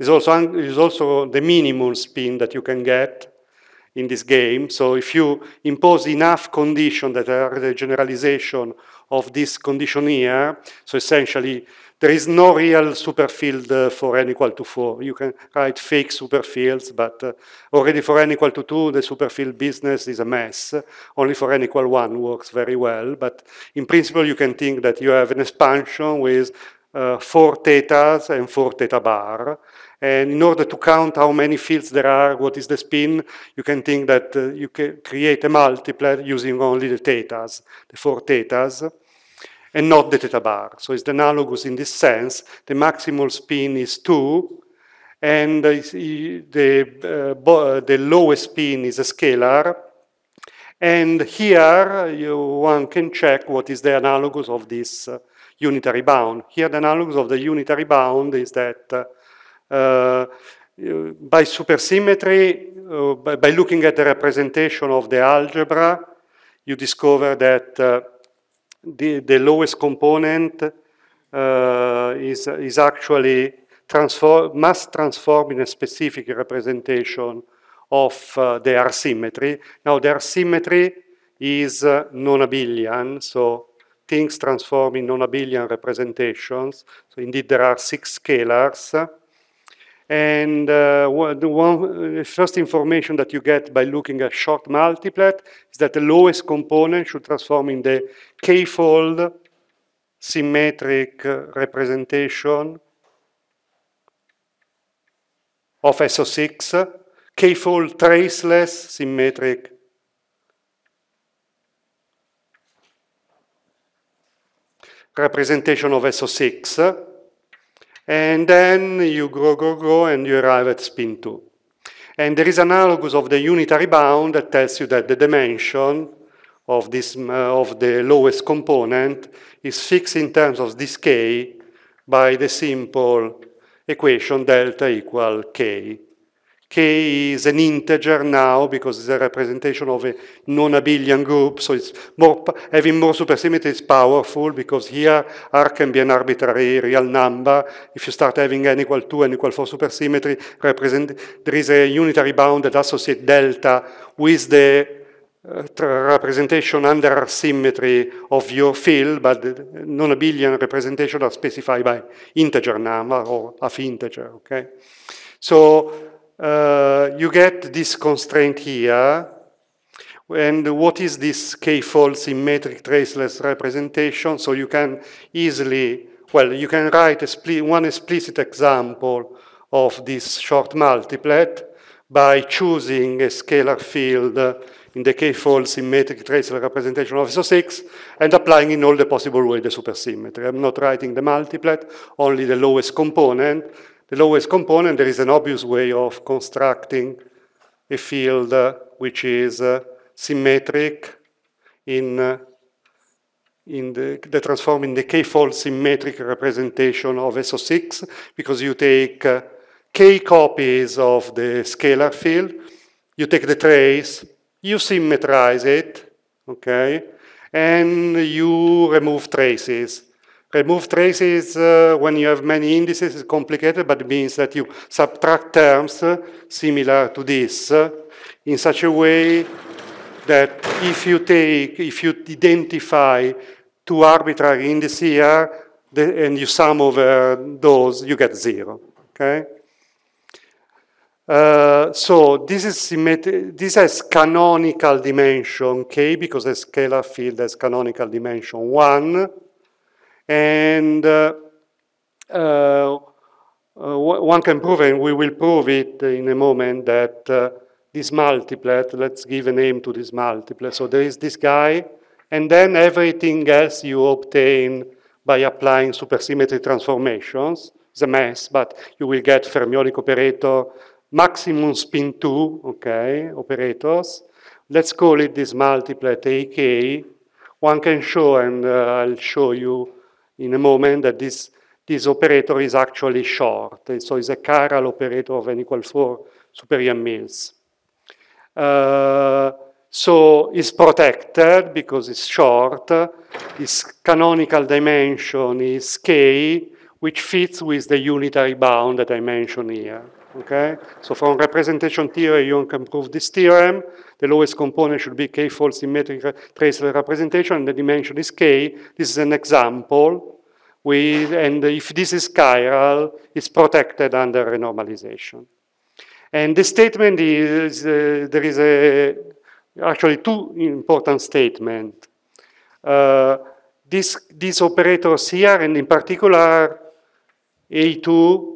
It's also, it's also the minimum spin that you can get in this game. So if you impose enough conditions that are the generalization of this condition here, so essentially there is no real superfield uh, for n equal to 4. You can write fake superfields, but uh, already for n equal to 2, the superfield business is a mess. Only for n equal 1 works very well, but in principle, you can think that you have an expansion with uh, 4 thetas and 4 theta bar. And in order to count how many fields there are, what is the spin, you can think that uh, you can create a multiplier using only the thetas, the 4 thetas and not the theta bar. So it's analogous in this sense. The maximal spin is 2, and the, uh, uh, the lowest spin is a scalar. And here you, one can check what is the analogous of this uh, unitary bound. Here the analogous of the unitary bound is that uh, uh by supersymmetry, uh, by, by, looking at the representation of the algebra, you discover that the, the lowest component uh, is, is actually transform, must transform in a specific representation of uh, the R-symmetry. Now, the R-symmetry is uh, non-abelian, so things transform in non-abelian representations. So indeed, there are six scalars. And uh, the uh, first information that you get by looking at short multiplet is that the lowest component should transform in the k-fold symmetric uh, representation of SO6, k-fold traceless symmetric representation of SO6, and then you grow, grow, grow, and you arrive at spin 2. And there is an analogous of the unitary bound that tells you that the dimension of, this, uh, of the lowest component is fixed in terms of this k by the simple equation delta equal k k is an integer now because it's a representation of a non-abelian group, so it's more having more supersymmetry is powerful because here r can be an arbitrary real number. If you start having n equal 2, n equal 4 supersymmetry, represent, there is a unitary bound that associates delta with the uh, representation under symmetry of your field, but non-abelian representation are specified by integer number or half integer, okay? So uh, you get this constraint here. And what is this k-fold symmetric traceless representation? So you can easily, well, you can write one explicit example of this short multiplet by choosing a scalar field in the k-fold symmetric traceless representation of SO6 and applying in all the possible way the supersymmetry. I'm not writing the multiplet, only the lowest component, the lowest component, there is an obvious way of constructing a field uh, which is uh, symmetric in, uh, in the, the transform in the k-fold symmetric representation of SO6 because you take uh, k copies of the scalar field, you take the trace, you symmetrize it, okay, and you remove traces. Remove traces uh, when you have many indices is complicated, but it means that you subtract terms uh, similar to this uh, in such a way that if you take, if you identify two arbitrary indices here the, and you sum over those, you get zero. Okay. Uh, so this is this has canonical dimension k because the scalar field has canonical dimension one. And uh, uh, uh, one can prove, and we will prove it in a moment, that this multiplet, let's give a name to this multiplet. So there is this guy, and then everything else you obtain by applying supersymmetry transformations. It's a mess, but you will get fermionic operator, maximum spin 2, okay, operators. Let's call it this multiplet AK. One can show, and uh, I'll show you in a moment that this, this operator is actually short. so it's a chiral operator of n equal 4 superior means. Uh, so it's protected because it's short. Its canonical dimension is k, which fits with the unitary bound that I mentioned here. Okay, so from representation theory, you can prove this theorem. The lowest component should be k-fold symmetric traceable representation, and the dimension is k. This is an example. We, and if this is chiral, it's protected under renormalization. And the statement is, uh, there is a, actually two important statements. Uh, this, these operators here, and in particular, A2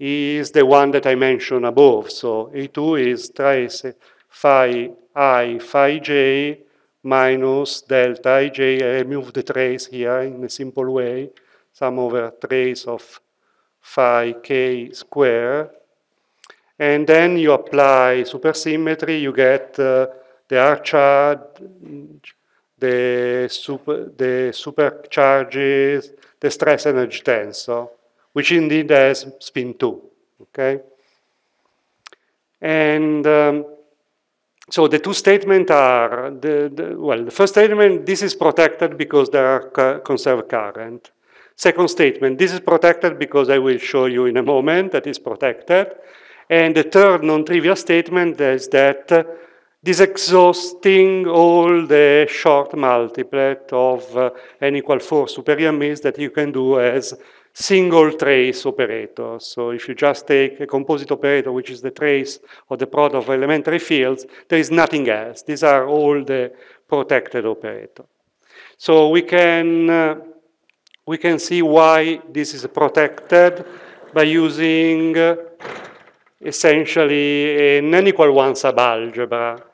is the one that I mentioned above. So A2 is trace phi i phi j minus delta ij. I remove the trace here in a simple way, sum over trace of phi k square. And then you apply supersymmetry, you get uh, the charge, the, super, the supercharges, the stress energy tensor which indeed has spin 2, okay? And um, so the two statements are, the, the, well, the first statement, this is protected because there are conserved current. Second statement, this is protected because I will show you in a moment that is protected. And the third non-trivial statement is that uh, this exhausting all the short multiplet of uh, n equal 4 superior means that you can do as single trace operator. So if you just take a composite operator, which is the trace or the product of elementary fields, there is nothing else. These are all the protected operator. So we can, uh, we can see why this is protected by using uh, essentially an n equal 1 subalgebra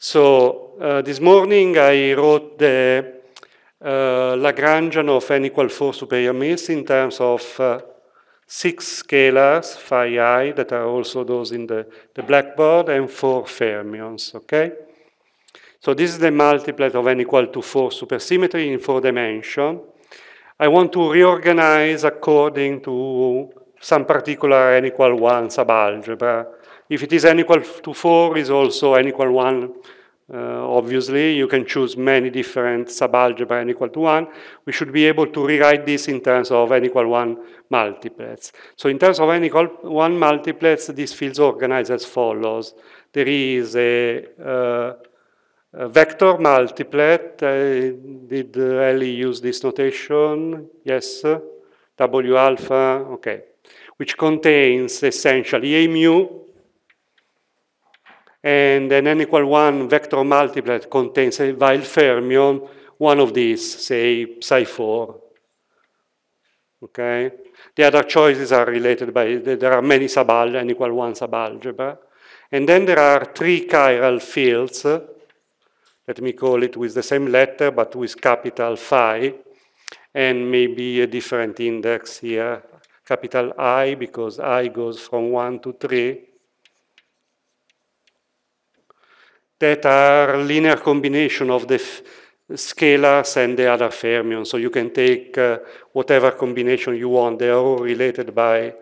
So uh, this morning I wrote the uh, Lagrangian of n equal 4 superior in terms of uh, six scalars, phi i, that are also those in the, the blackboard, and four fermions, okay? So this is the multiplet of n equal to 4 supersymmetry in four dimension. I want to reorganize according to some particular n equal 1 subalgebra if it is n equal to 4, is also n equal 1. Uh, obviously, you can choose many different subalgebra n equal to 1. We should be able to rewrite this in terms of n equal 1 multiplets. So in terms of n equal 1 multiplets, this feels organized as follows. There is a, uh, a vector multiplet. Uh, did Ellie use this notation? Yes. W alpha, okay. Which contains essentially a mu and an n equal 1 vector multiplet contains a Weyl fermion, one of these, say psi 4. Okay? The other choices are related by, there are many subalgebra, n equal 1 subalgebra. And then there are three chiral fields, let me call it with the same letter, but with capital phi, and maybe a different index here, capital I, because I goes from 1 to 3 that are linear combination of the scalars and the other fermions. So you can take uh, whatever combination you want. They are all related by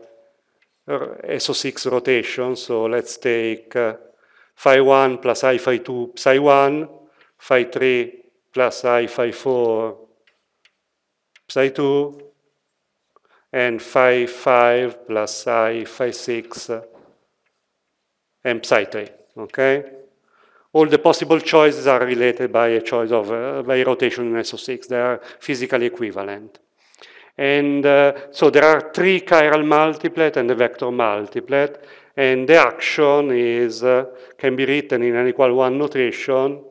SO6 rotation. So let's take uh, phi 1 plus i phi 2 psi 1, phi 3 plus i phi 4 psi 2, and phi 5 plus i phi 6 uh, and psi 3, okay? all the possible choices are related by a choice of uh, by rotation in SO6. They are physically equivalent. And uh, so there are three chiral multiplet and a vector multiplet, and the action is uh, can be written in an equal one notation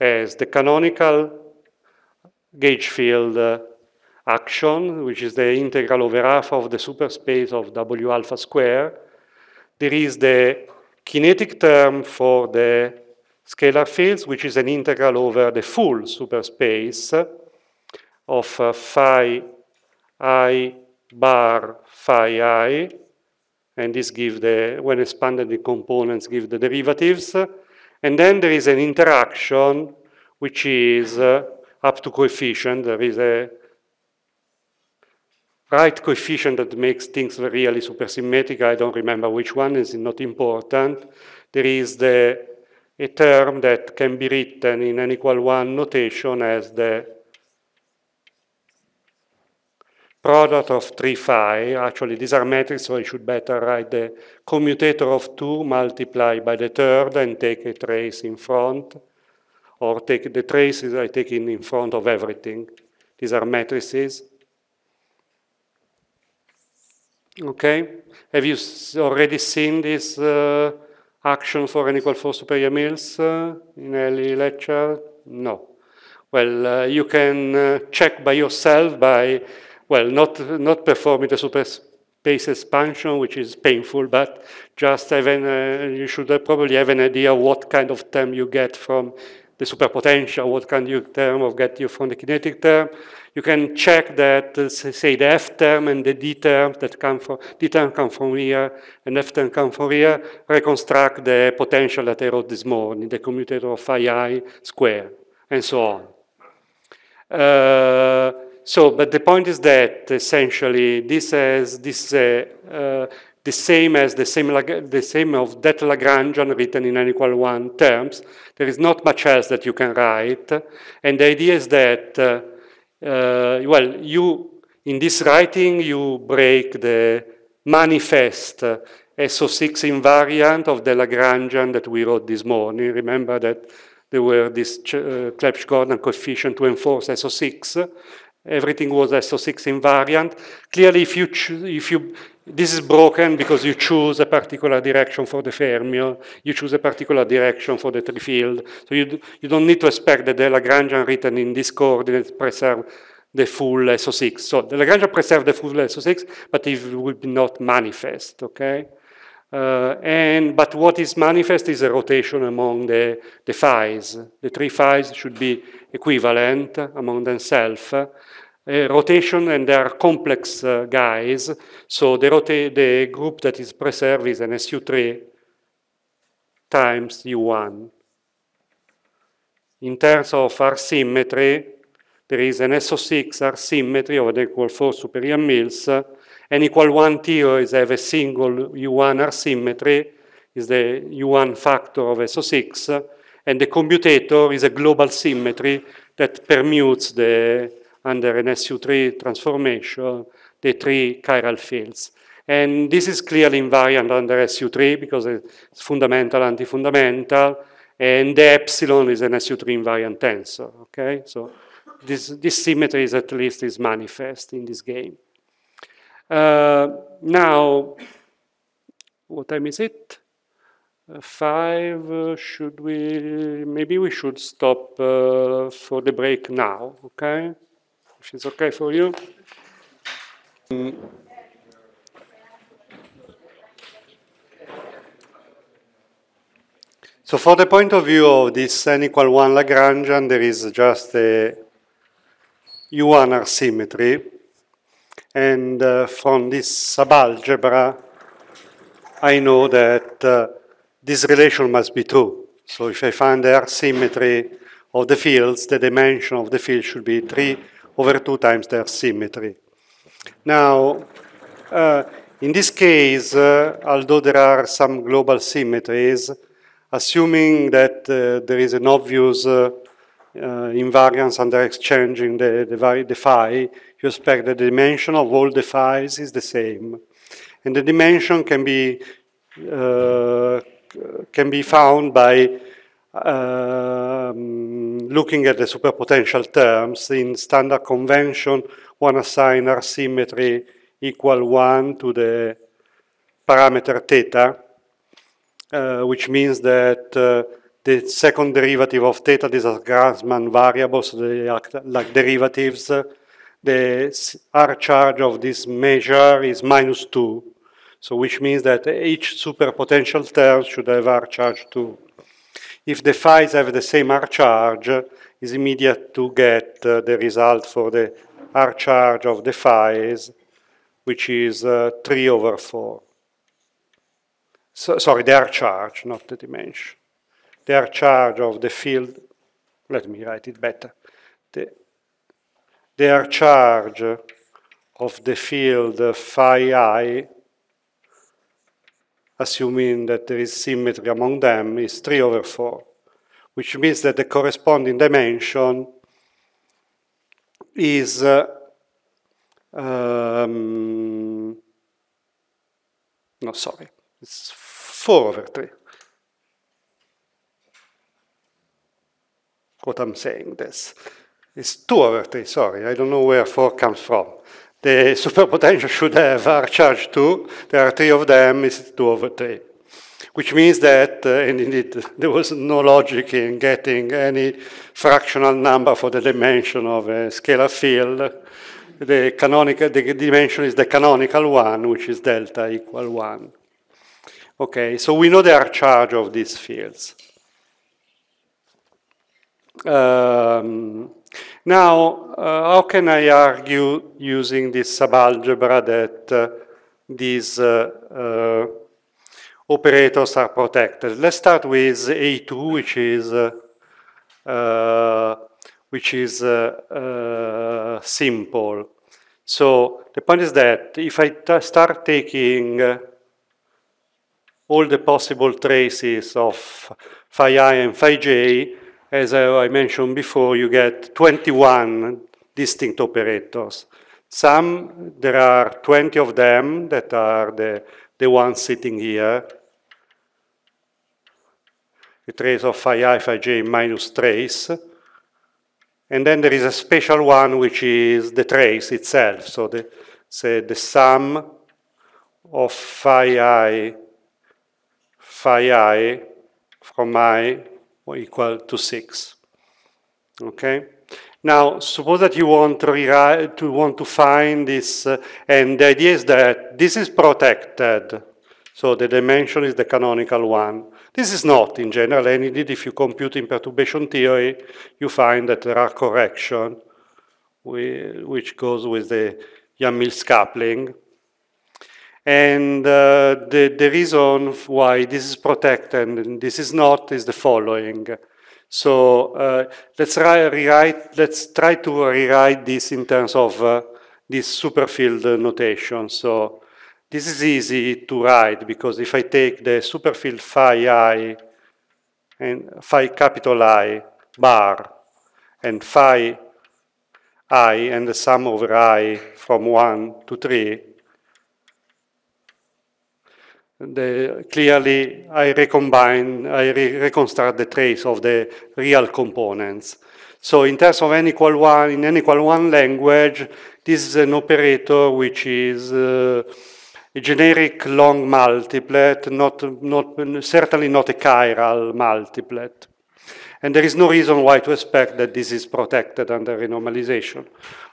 as the canonical gauge field uh, action, which is the integral over alpha of the superspace of W alpha square. There is the kinetic term for the scalar fields, which is an integral over the full superspace of uh, phi i bar phi i, and this give the, when expanded the components, give the derivatives. And then there is an interaction, which is uh, up to coefficient. There is a right coefficient that makes things really supersymmetric. I don't remember which one, it's not important. There is the, a term that can be written in n equal 1 notation as the product of three phi. Actually, these are metrics, so I should better write the commutator of 2 multiplied by the third and take a trace in front, or take the traces I take in, in front of everything. These are matrices. Okay? Have you already seen this uh, action for n equal 4 superior meals uh, in early lecture? No. Well, uh, you can uh, check by yourself by, well, not, not performing the superspace expansion, which is painful, but just having, uh, you should uh, probably have an idea what kind of term you get from the superpotential, what can you term of get you from the kinetic term. You can check that, uh, say, the F term and the D term that come from, D term come from here and F term come from here, reconstruct the potential that I wrote this morning, the commutator of phi i square, and so on. Uh, so, but the point is that essentially this has this uh, uh the same as the same, the same of that Lagrangian written in n equal 1 terms. There is not much else that you can write. And the idea is that, uh, uh, well, you, in this writing, you break the manifest uh, SO6 invariant of the Lagrangian that we wrote this morning. Remember that there were this uh, Klebsch-Gordon coefficient to enforce SO6, Everything was SO6 invariant. Clearly, if you, if you this is broken because you choose a particular direction for the fermion, you choose a particular direction for the three field. So you, you don't need to expect that the Lagrangian written in this coordinate preserve the full SO6. So the Lagrangian preserve the full SO6, but it will not manifest, okay? Uh, and but what is manifest is a rotation among the, the phi's. The three phi's should be equivalent among themselves uh, rotation and they are complex uh, guys. So the, the group that is preserved is an SU3 times U1. In terms of R symmetry, there is an SO6 R symmetry of equal 4 superior mills. Uh, equal 1 tier is have a single U1 R symmetry, is the U1 factor of SO6, and the commutator is a global symmetry that permutes the under an SU3 transformation, the three chiral fields. And this is clearly invariant under SU3 because it's fundamental, anti-fundamental, and the epsilon is an SU3 invariant tensor, okay? So this, this symmetry is at least is manifest in this game. Uh, now, what time is it? Uh, five, uh, should we, maybe we should stop uh, for the break now, okay? If it's okay for you. Mm. So for the point of view of this n equal 1 Lagrangian, there is just a U1 R symmetry. And uh, from this subalgebra, I know that uh, this relation must be true. So if I find the R symmetry of the fields, the dimension of the field should be 3 over 2 times their symmetry. Now, uh, in this case, uh, although there are some global symmetries, assuming that uh, there is an obvious uh, uh, invariance under exchanging the, the, the phi, you expect that the dimension of all the phi's is the same. And the dimension can be, uh, can be found by um, looking at the superpotential terms, in standard convention, one assign R symmetry equal 1 to the parameter theta, uh, which means that uh, the second derivative of theta, these are Grassmann variables, they act like derivatives. The R charge of this measure is minus 2, so which means that each superpotential term should have R charge 2 if the files have the same R charge, it's immediate to get uh, the result for the R charge of the files, which is uh, 3 over 4. So, sorry, the R charge, not the dimension. The R charge of the field, let me write it better. The, the R charge of the field uh, phi i assuming that there is symmetry among them, is 3 over 4, which means that the corresponding dimension is uh, um, no, sorry, it's 4 over 3. What I'm saying, this is 2 over 3, sorry, I don't know where 4 comes from the superpotential should have are charged two. There are three of them, is 2 over 3. Which means that, uh, and indeed, there was no logic in getting any fractional number for the dimension of a scalar field. The canonical the dimension is the canonical one, which is delta equal 1. Okay, so we know they are charge of these fields. Um, now, uh, how can I argue using this subalgebra that uh, these uh, uh operators are protected? Let's start with A2, which is uh, uh, which is simple. So the point is that if I start taking all the possible traces of phi i and phi j, as I mentioned before, you get 21 distinct operators. Some, there are 20 of them that are the, the ones sitting here. The trace of phi i, phi j minus trace. And then there is a special one, which is the trace itself. So the, say the sum of phi i, phi i from i or equal to 6. Okay? Now, suppose that you want to, to want to find this, uh, and the idea is that this is protected, so the dimension is the canonical one. This is not in general, and indeed if you compute in perturbation theory, you find that there are correction, which goes with the Yamil coupling, and uh, the, the reason why this is protected and this is not is the following. So uh, let's, rewrite, let's try to rewrite this in terms of uh, this superfield notation. So this is easy to write because if I take the superfield phi i and phi capital I bar and phi i and the sum over i from 1 to 3, the, clearly I recombine, I re reconstruct the trace of the real components. So in terms of n equal one, in n equal one language, this is an operator which is uh, a generic long multiplet, not, not, certainly not a chiral multiplet. And there is no reason why to expect that this is protected under renormalization.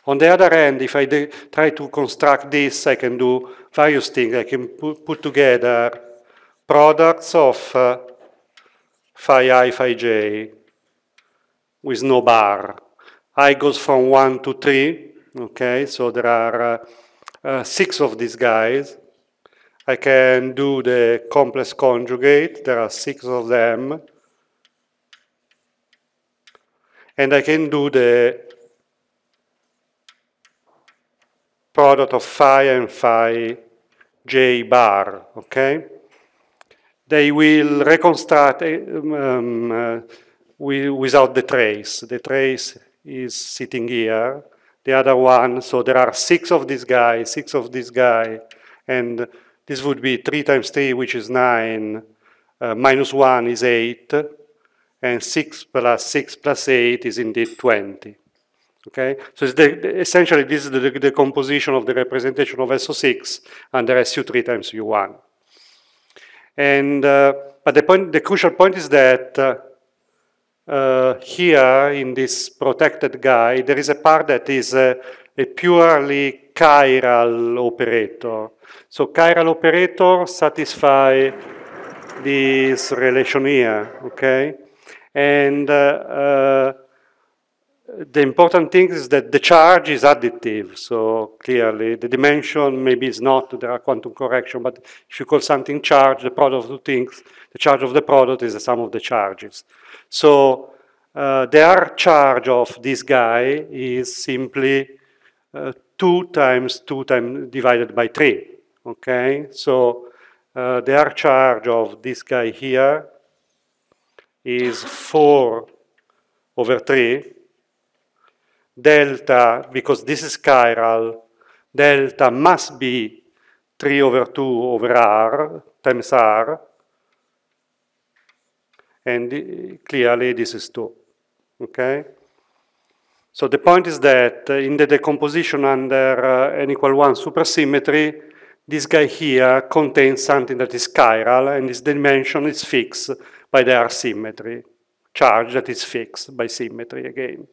On the other hand, if I try to construct this, I can do various things. I can put, put together products of uh, phi i, phi j with no bar. i goes from 1 to 3, okay? So there are uh, uh, six of these guys. I can do the complex conjugate. There are six of them. And I can do the product of phi and phi J bar, okay? They will reconstruct eh, um, um, uh, without the trace. The trace is sitting here. The other one, so there are six of this guy, six of this guy, and this would be 3 times 3, which is 9, uh, minus 1 is 8, and 6 plus 6 plus 8 is indeed 20. Okay, so the, essentially this is the, the, composition of the representation of SO6 under SU3 times U1. And uh, but the point, the crucial point is that uh, uh, here in this protected guy, there is a part that is a, a purely chiral operator. So chiral operator satisfy this relation here, okay? And uh, uh, the important thing is that the charge is additive. So clearly, the dimension maybe is not there are quantum correction, but if you call something charge, the product of two things, the charge of the product is the sum of the charges. So uh, R charge of this guy is simply uh, two times two times divided by three. Okay, so uh, R charge of this guy here is four over three delta, because this is chiral, delta must be 3 over 2 over r times r, and clearly this is 2, okay? So the point is that uh, in the decomposition under uh, n equal 1 supersymmetry, this guy here contains something that is chiral, and this dimension is fixed by the R symmetry, charge that is fixed by symmetry again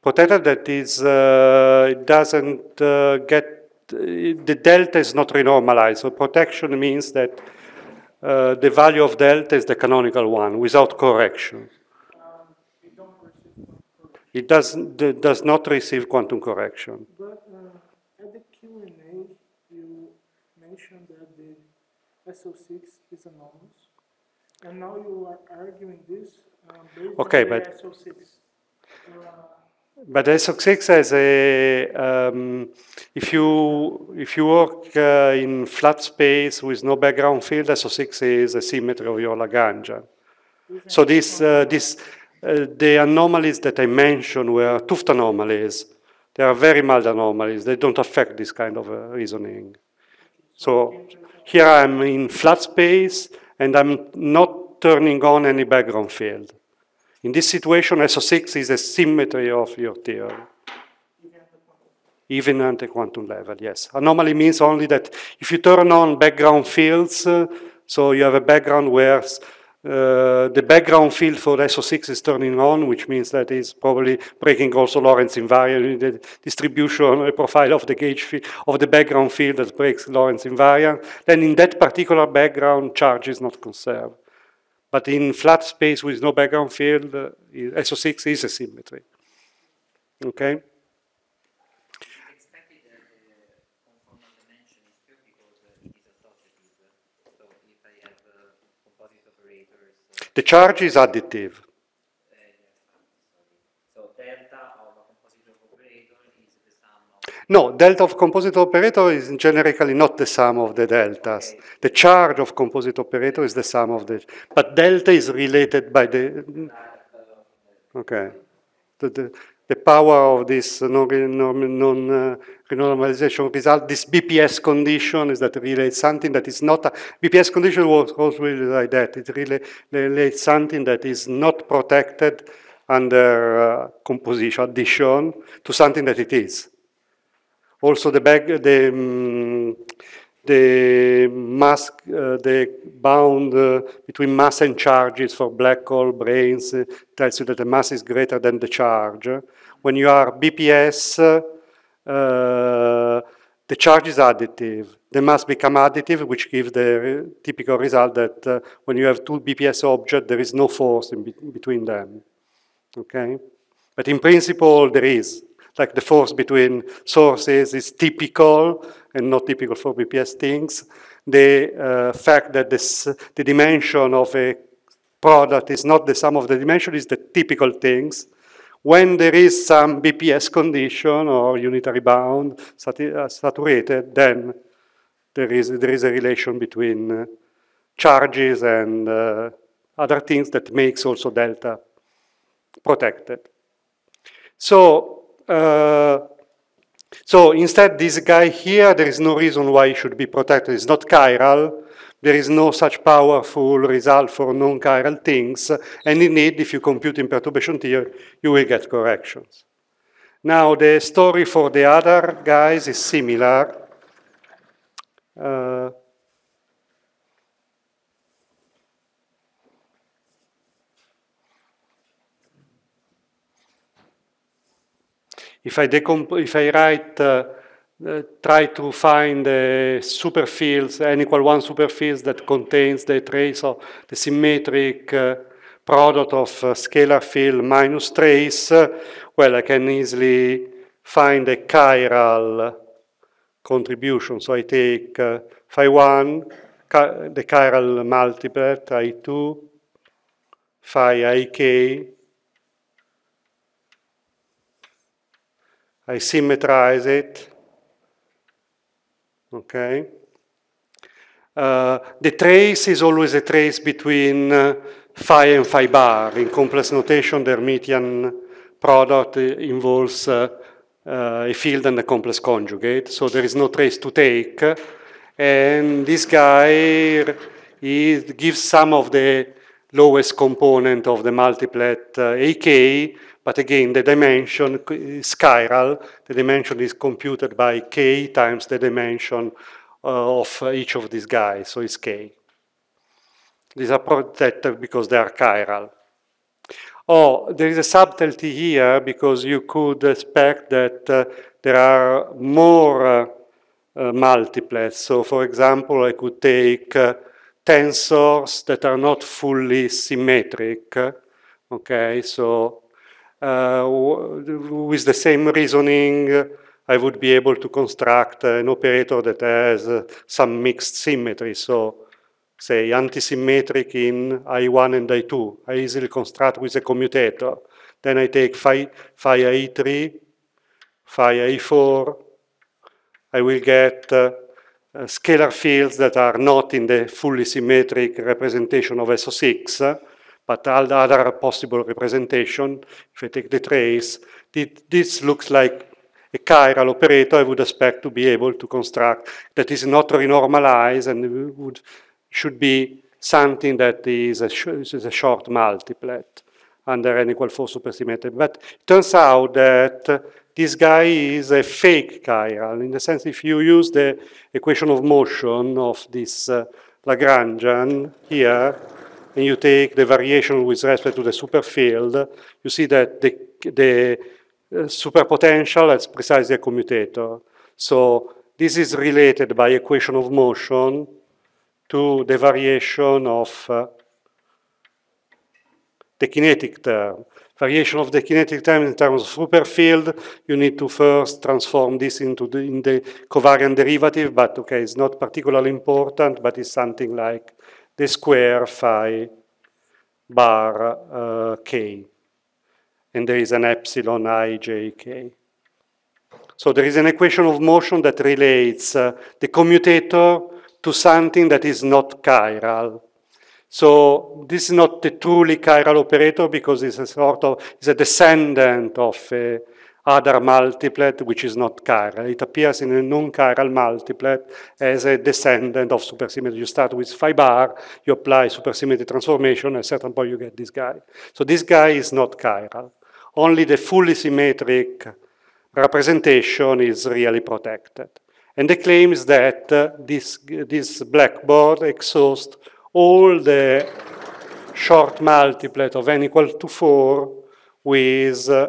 potato that is uh, doesn't uh, get uh, the delta is not renormalized. So protection means that uh, the value of delta is the canonical one without correction. it doesn't does not receive quantum correction. But uh, at the Q and A, you mentioned that the SO6 is anomalous. And now you are arguing this um, okay, but SO6. Uh, but SOX6 has a, um, if you if you work uh, in flat space with no background field, SO6 is a symmetry of your Lagrangian. So this uh, this uh, the anomalies that I mentioned were Tuft anomalies. They are very mild anomalies. They don't affect this kind of uh, reasoning. So here I'm in flat space and I'm not turning on any background field. In this situation, SO6 is a symmetry of your theory. Even at the quantum level, yes. Anomaly means only that if you turn on background fields, uh, so you have a background where uh, the background field for SO6 is turning on, which means that it's probably breaking also Lorentz invariant, the distribution profile of the gauge of the background field that breaks Lorentz invariant. Then in that particular background, charge is not conserved. But in flat space with no background field, uh, SO6 is a symmetry. Okay? The charge is additive. No, delta of composite operator is generically not the sum of the deltas. Okay. The charge of composite operator is the sum of the, but delta is related by the, okay. The, the, the power of this non-renormalization result, this BPS condition is that relates something that is not, a, BPS condition was also really like that. It really relates something that is not protected under uh, composition, addition, to something that it is. Also the, back, the um, the mass, uh, the bound uh, between mass and charges for black hole brains uh, tells you that the mass is greater than the charge. When you are BPS, uh, the charge is additive. The mass becomes additive, which gives the typical result that uh, when you have two BPS objects, there is no force in be between them. Okay, but in principle, there is like the force between sources is typical and not typical for BPS things. The uh, fact that this, the dimension of a product is not the sum of the dimension is the typical things. When there is some BPS condition or unitary bound uh, saturated, then there is, there is a relation between uh, charges and uh, other things that makes also delta protected. So uh, so instead, this guy here, there is no reason why he should be protected. It's not chiral. There is no such powerful result for non-chiral things. And indeed, if you compute in perturbation theory, you will get corrections. Now, the story for the other guys is similar. Uh, If I, if I write, uh, uh, try to find a superfield, n equal one superfield that contains the trace of the symmetric uh, product of scalar field minus trace, uh, well, I can easily find a chiral contribution. So I take uh, phi 1, the chiral multiplet, I 2, phi ik, I symmetrize it. Okay. Uh, the trace is always a trace between uh, phi and phi bar. In complex notation, the Hermitian product uh, involves uh, uh, a field and a complex conjugate, so there is no trace to take. And this guy he gives some of the lowest component of the multiplet uh, AK, but again, the dimension is eh, chiral. The dimension is computed by k times the dimension uh, of each of these guys, so it's k. These are protected uh, because they are chiral. Oh, there is a subtlety here because you could expect that uh, there are more uh, uh multiplets. So, for example, I could take uh, tensors that are not fully symmetric. Okay, so uh, with the same reasoning, I would be able to construct an operator that has some mixed symmetry. So say antisymmetric in I1 and I2. I easily construct with a commutator. Then I take phi, phi I3, phi I4. I will get uh, uh, scalar fields that are not in the fully symmetric representation of SO6. But all the other possible representation, if I take the trace, this looks like a chiral operator I would expect to be able to construct that is not renormalized and would, should be something that is a, is a short multiplet under an equal force supersymmetric. But it turns out that this guy is a fake chiral. In the sense, if you use the equation of motion of this uh, Lagrangian here, and you take the variation with respect to the superfield, you see that the, the uh, superpotential is precisely a commutator. So this is related by equation of motion to the variation of uh, the kinetic term. Variation of the kinetic term in terms of superfield, you need to first transform this into the, in the covariant derivative, but okay, it's not particularly important, but it's something like the square phi bar uh, k. And there is an epsilon i j k. So there is an equation of motion that relates uh, the commutator to something that is not chiral. So this is not a truly chiral operator because it's a sort of, it's a descendant of a other multiplet which is not chiral. It appears in a non-chiral multiplet as a descendant of supersymmetry. You start with phi bar, you apply supersymmetry transformation, at a certain point you get this guy. So this guy is not chiral. Only the fully symmetric representation is really protected. And the claim is that uh, this, this blackboard exhausts all the short multiplet of n equal to 4 with uh,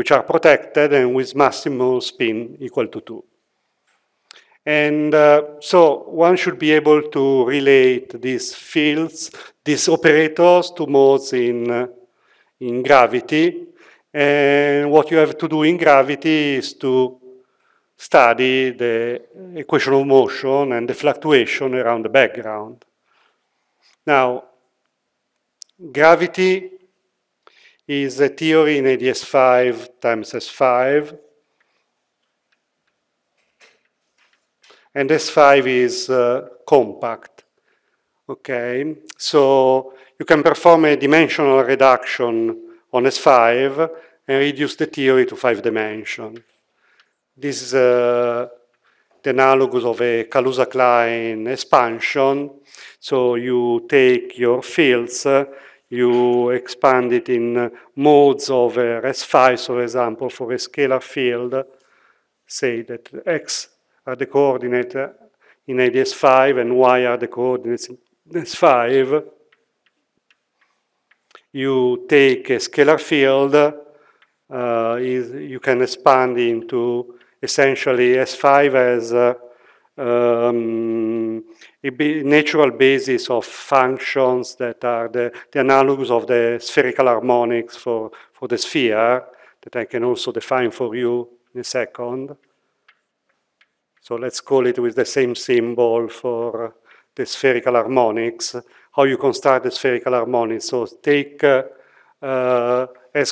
which are protected and with maximum spin equal to 2. And uh, so one should be able to relate these fields, these operators to modes in, uh, in gravity. And what you have to do in gravity is to study the equation of motion and the fluctuation around the background. Now, gravity is a theory in ADS5 times S5. And S5 is uh, compact. Okay, so you can perform a dimensional reduction on S5 and reduce the theory to five dimension. This is uh, the analogous of a Kaluza-Klein expansion. So you take your fields uh, you expand it in uh, modes of uh, S5, for example, for a scalar field, say that x are the coordinate uh, in ads 5 and y are the coordinates in s 5, you take a scalar field, uh, is, you can expand into essentially S5 as uh, um, a natural basis of functions that are the, the analogues of the spherical harmonics for, for the sphere that I can also define for you in a second. So let's call it with the same symbol for the spherical harmonics, how you construct the spherical harmonics. So take uh, uh,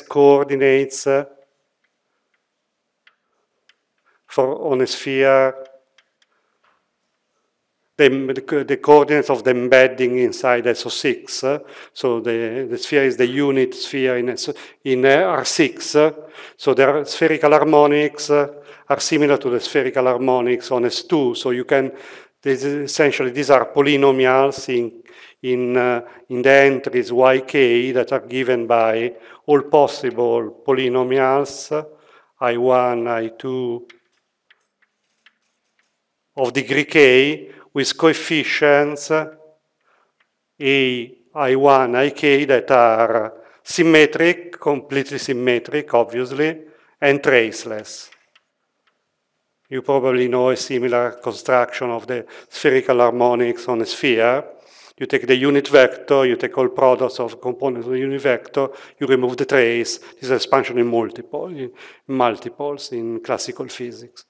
coordinates for on a sphere the, the coordinates of the embedding inside SO6. So the, the sphere is the unit sphere in, in uh, R6. So the spherical harmonics uh, are similar to the spherical harmonics on S2. So you can, this essentially, these are polynomials in, in, uh, in the entries yk that are given by all possible polynomials, i1, i2, of degree k with coefficients A, I1, IK that are symmetric, completely symmetric, obviously, and traceless. You probably know a similar construction of the spherical harmonics on a sphere. You take the unit vector, you take all products of components of the unit vector, you remove the trace. This is expansion in multiple, in multiples in classical physics.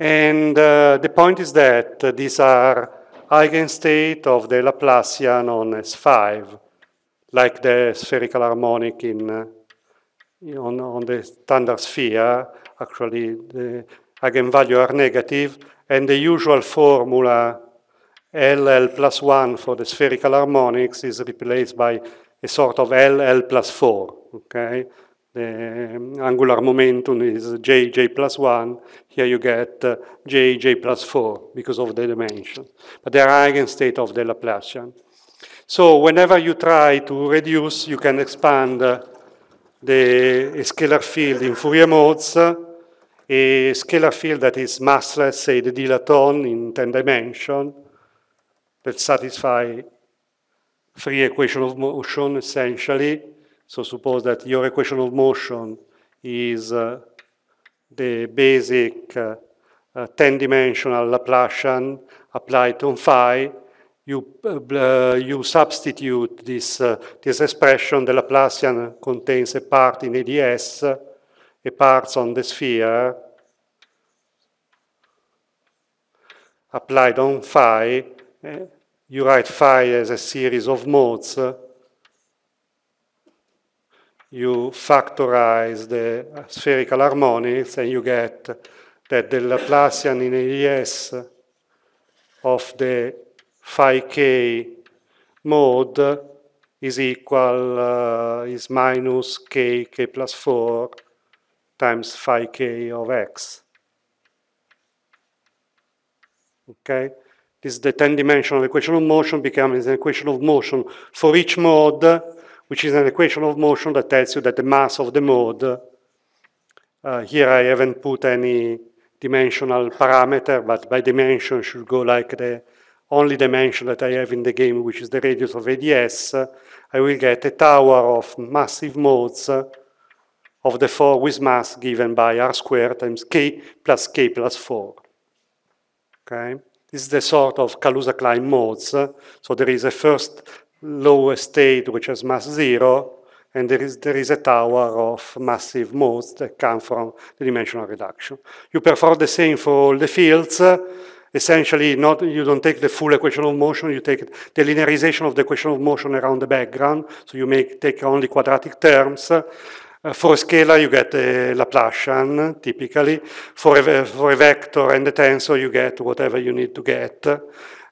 And uh, the point is that uh, these are eigenstate of the Laplacian on S5, like the spherical harmonic in, uh, on, on the standard sphere. Actually, the eigenvalue are negative, and the usual formula LL plus 1 for the spherical harmonics is replaced by a sort of LL plus 4, okay? the eh, angular momentum is j, j plus 1. Here you get uh, j, j plus 4 because of the dimension. But they are eigenstate of the Laplacian. So whenever you try to reduce, you can expand uh, the scalar field in Fourier modes, uh, a scalar field that is massless, say the dilaton in 10 dimension, that satisfy free equation of motion, essentially, so suppose that your equation of motion is uh, the basic 10-dimensional uh, uh, Laplacian applied on phi. You, uh, you substitute this, this expression, the Laplacian contains a part in ADS, a part on the sphere, applied on phi, eh, you write phi as a series of modes, you factorize the spherical harmonics and you get that the Laplacian in AES of the phi k mode is equal, uh, is minus k, k plus 4 times phi k of x. Okay? This is the 10-dimensional equation of motion becomes an equation of motion for each mode which is an equation of motion that tells you that the mass of the mode, uh, here I haven't put any dimensional parameter, but by dimension should go like the only dimension that I have in the game, which is the radius of ADS, I will get a tower of massive modes uh, of the four with mass given by r squared times k plus k plus 4. Okay? This is the sort of Kaluza-Klein modes. So there is a first lower state, which has mass zero, and there is, there is a tower of massive modes that come from the dimensional reduction. You perform the same for all the fields. essentially, not, you don't take the full equation of motion, you take the linearization of the equation of motion around the background, so you make, take only quadratic terms. Uh, for a scalar, you get a Laplacian, typically. For a, for a vector and a tensor, you get whatever you need to get.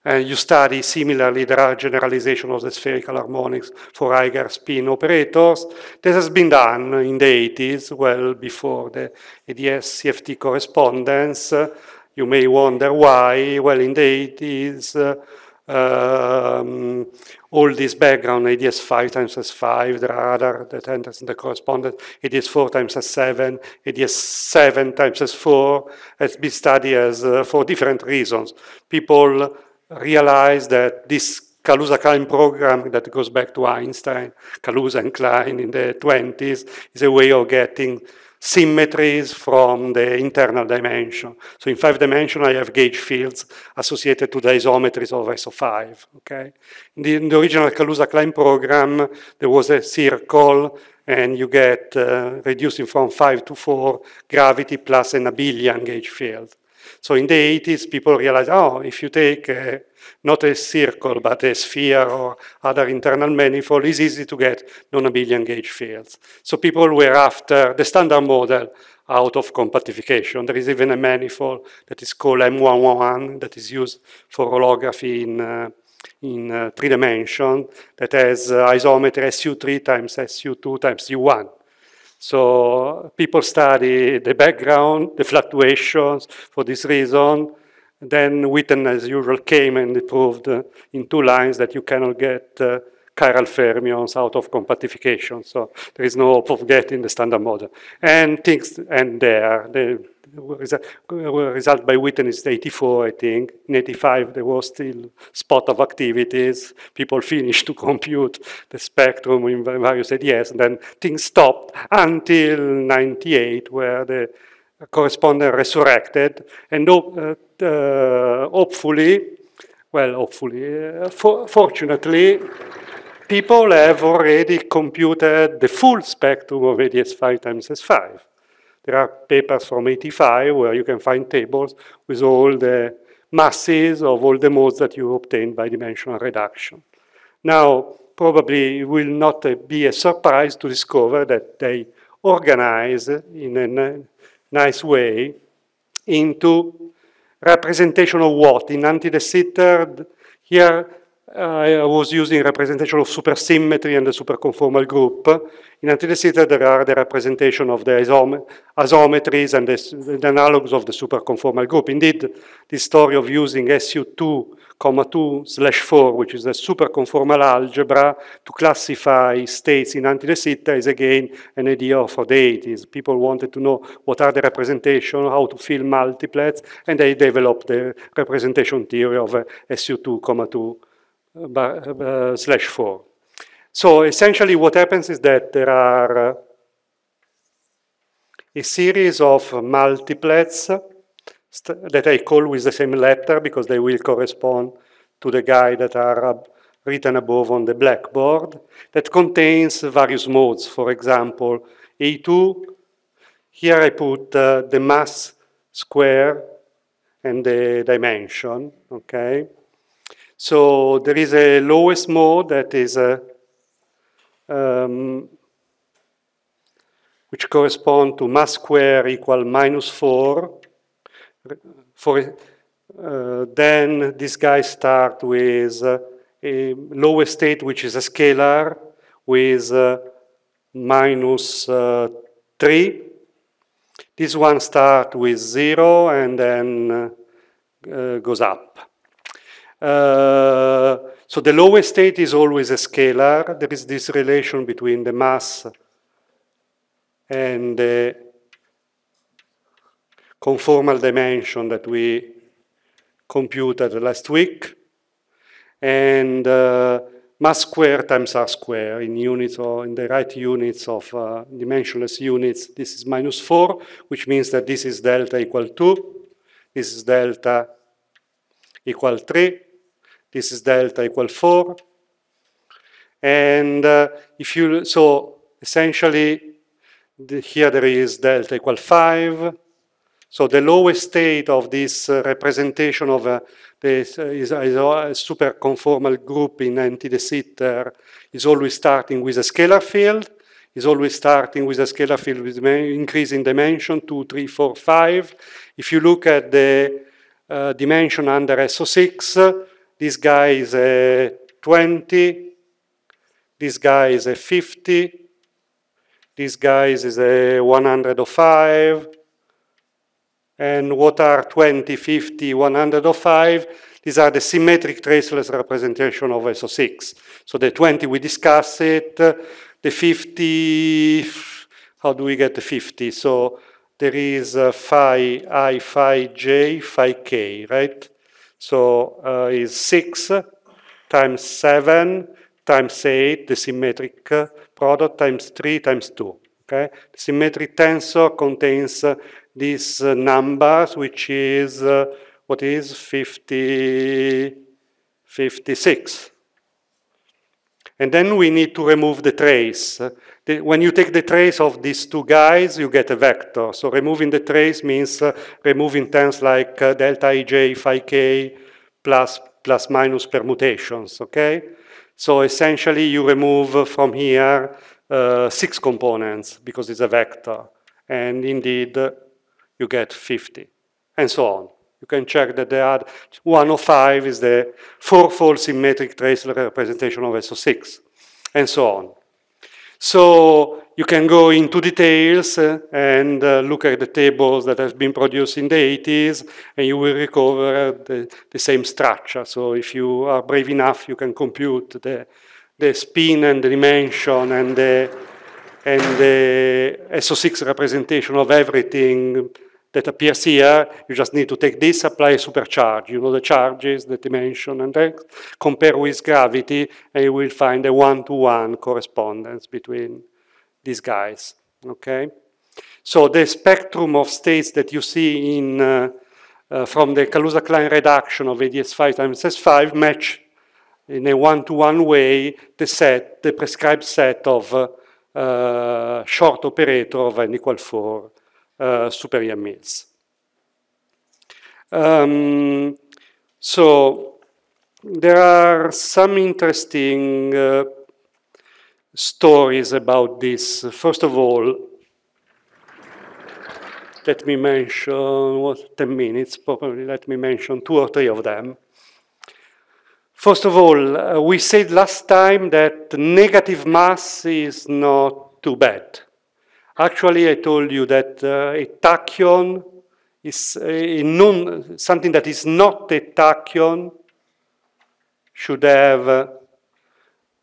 And you study similarly, there are generalization of the spherical harmonics for Eiger spin operators. This has been done in the 80s, well before the ADS CFT correspondence. You may wonder why. Well, in the 80s, um, all this background, ADS 5 times S5, there are other that enters in the correspondence, ADS 4 times S7, ADS 7 times S4, has been studied as, uh, for different reasons. People realized that this Kaluza-Klein program that goes back to Einstein, Kaluza and Klein in the 20s, is a way of getting symmetries from the internal dimension. So in five dimension, I have gauge fields associated to the isometries of SO5, okay? In the, in the original Kaluza-Klein program, there was a circle and you get, uh, reducing from five to four, gravity plus an abelian gauge field. So in the 80s, people realized, oh, if you take uh, not a circle, but a sphere or other internal manifold, it's easy to get non-abelian gauge fields. So people were after the standard model out of compactification. There is even a manifold that is called M111 that is used for holography in, uh, in uh, three dimension that has uh, isometry SU3 times SU2 times U1. So people study the background, the fluctuations for this reason. Then Witten, as usual, came and proved uh, in two lines that you cannot get uh, chiral fermions out of compactification. So there is no hope of getting the standard model. And things end there result by witness 84, I think. In 85, there was still spot of activities. People finished to compute the spectrum in various ADS, and then things stopped until 98, where the correspondent resurrected. And uh, uh, hopefully, well, hopefully, uh, for fortunately, people have already computed the full spectrum of ADS5 times S5. There are papers from 85 where you can find tables with all the masses of all the modes that you obtain by dimensional reduction. Now, probably it will not uh, be a surprise to discover that they organize in a nice way into representation of what? In anti-de Sitter, here I was using representation of supersymmetry and the superconformal group. In antitheta, there are the representation of the isometries and the, the, analogs of the superconformal group. Indeed, this story of using SU2, comma 2 slash 4, which is the superconformal algebra, to classify states in antitheta is again an idea of the 80s. People wanted to know what are the representation, how to fill multiplets, and they developed the representation theory of uh, SU2, comma 2 by, slash 4. So essentially what happens is that there are a series of multiplets that I call with the same letter because they will correspond to the guy that are written above on the blackboard that contains various modes. For example, A2, here I put uh, the mass square and the dimension, okay? So there is a lowest mode that is a, uh, um, which correspond to mass square equal minus 4. For, uh, then this guy start with uh, a lowest state, which is a scalar, with uh, minus, uh, 3. This one start with 0 and then uh, goes up. Uh, so the lowest state is always a scalar. There is this relation between the mass and the conformal dimension that we computed last week. And uh, mass squared times r squared in units or in the right units of uh, dimensionless units. This is minus 4, which means that this is delta equal 2. This is delta equal 3. This is delta equal 4. And uh, if you, so essentially the, here there is delta equal 5. So the lowest state of this uh, representation of uh, this uh, is, is uh, a superconformal group in anti de Sitter is always starting with a scalar field, is always starting with a scalar field with increasing dimension, 2, 3, 4, 5. If you look at the uh, dimension under SO6, this guy is a 20. This guy is a 50. This guy is a 105. And what are 20, 50, 105? These are the symmetric traceless representation of SO6. So the 20, we discuss it. The 50, how do we get the 50? So there is uh, phi i, phi j, phi k, right? So uh, is 6 times 7 times 8, the symmetric uh, product, times 3 times 2. Okay? The symmetric tensor contains uh, these uh, numbers, which is, uh, what is 50, 56. And then we need to remove the trace. The, when you take the trace of these two guys, you get a vector. So removing the trace means uh, removing terms like uh, delta ij, phi k, plus, plus minus permutations, okay? So essentially you remove from here uh, six components because it's a vector. And indeed, uh, you get 50, and so on. You can check that the are 105 is the four-fold symmetric trace representation of SO6, and so on. So you can go into details eh, and uh, look at the tables that have been produced in the 80s, and you will recover the, the same structure. So if you are brave enough, you can compute the, the spin and the dimension and the, and the SO6 representation of everything that appears here. You just need to take this, apply a supercharge. You know the charges, the dimension, and then compare with gravity, and you will find a one-to-one -one correspondence between these guys. Okay? So the spectrum of states that you see in uh, uh, from the Kaluza-Klein reduction of ADS5 times S5 match in a one-to-one -one way the set, the prescribed set of uh, uh short operator of n equal 4 uh, superior means. Um, so there are some interesting uh, stories about this. First of all, let me mention, what, 10 minutes probably, let me mention two or three of them. First of all, uh, we said last time that negative mass is not too bad. Actually, I told you that uh, a tachyon is uh, a non, something that is not a tachyon should have uh,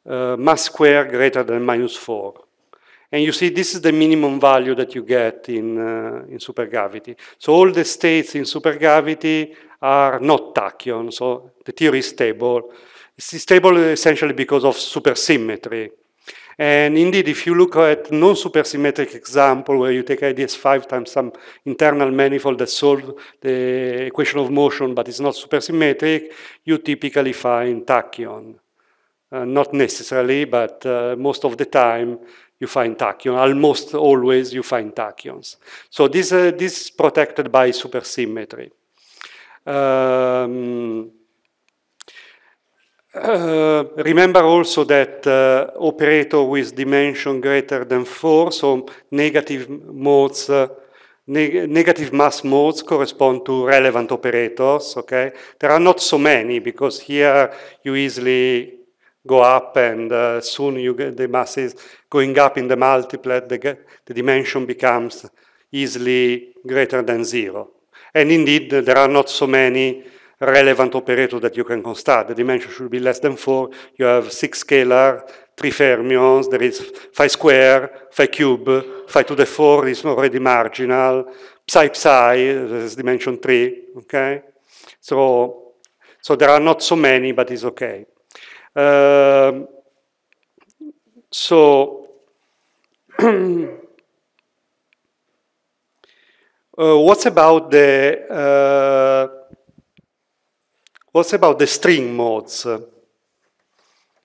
uh, mass square greater than minus 4. And you see, this is the minimum value that you get in, uh, in supergravity. So all the states in supergravity are not tachyon, so the theory is stable. It's stable essentially because of supersymmetry. And indeed, if you look at non-supersymmetric example where you take IDS 5 times some internal manifold that solves the equation of motion but it's not supersymmetric, you typically find tachyon. Uh, not necessarily, but uh, most of the time you find tachyon. Almost always you find tachyons. So this, uh, this is protected by supersymmetry. Um, uh, remember also that uh, operator with dimension greater than 4, so negative modes, uh, neg negative mass modes correspond to relevant operators, okay? There are not so many because here you easily go up and uh, soon you get the masses going up in the multiplet, the, the dimension becomes easily greater than 0. And indeed, there are not so many relevant operator that you can construct. The dimension should be less than four. You have six scalar, three fermions, there is phi square, phi cube, phi to the four is already marginal, psi psi, is dimension three, okay? So, so there are not so many, but it's okay. Uh, so, [CLEARS THROAT] uh, what's about the uh, What's about the string modes?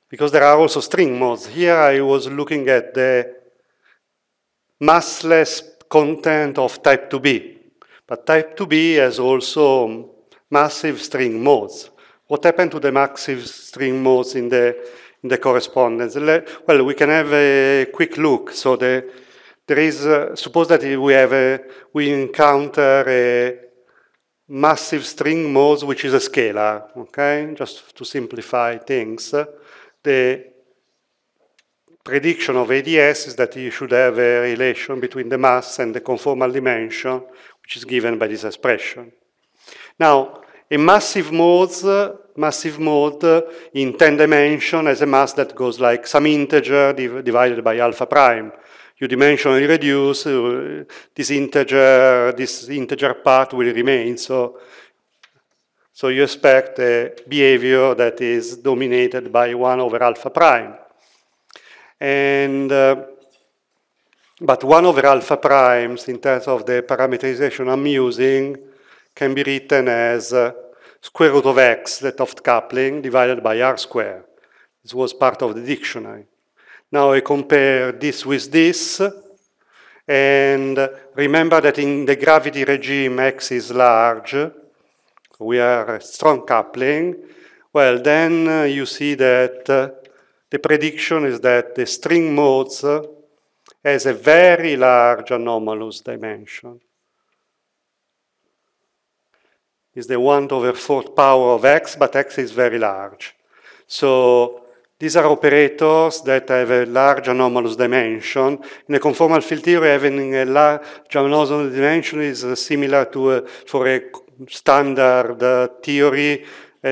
Because there are also string modes. Here I was looking at the massless content of type 2B. But type 2B has also massive string modes. What happened to the massive string modes in the, in the correspondence? Well, we can have a quick look. So the, there is, uh, suppose that we have a, we encounter a massive string modes, which is a scalar, okay? Just to simplify things. The prediction of ADS is that you should have a relation between the mass and the conformal dimension, which is given by this expression. Now, a massive modes, massive mode in 10 dimension has a mass that goes like some integer div divided by alpha prime you dimensionally reduce, uh, this integer, this integer part will remain. So, so you expect a behavior that is dominated by one over alpha prime. And, uh, but one over alpha primes in terms of the parameterization I'm using can be written as uh, square root of x, that of coupling, divided by r square. This was part of the dictionary. Now I compare this with this, and remember that in the gravity regime x is large, we are a strong coupling, well then uh, you see that uh, the prediction is that the string modes uh, has a very large anomalous dimension. Is the 1 over 4th power of x, but x is very large. So these are operators that have a large anomalous dimension. In a conformal field theory, having a large anomalous dimension is uh, similar to a, uh, for a standard uh, theory uh,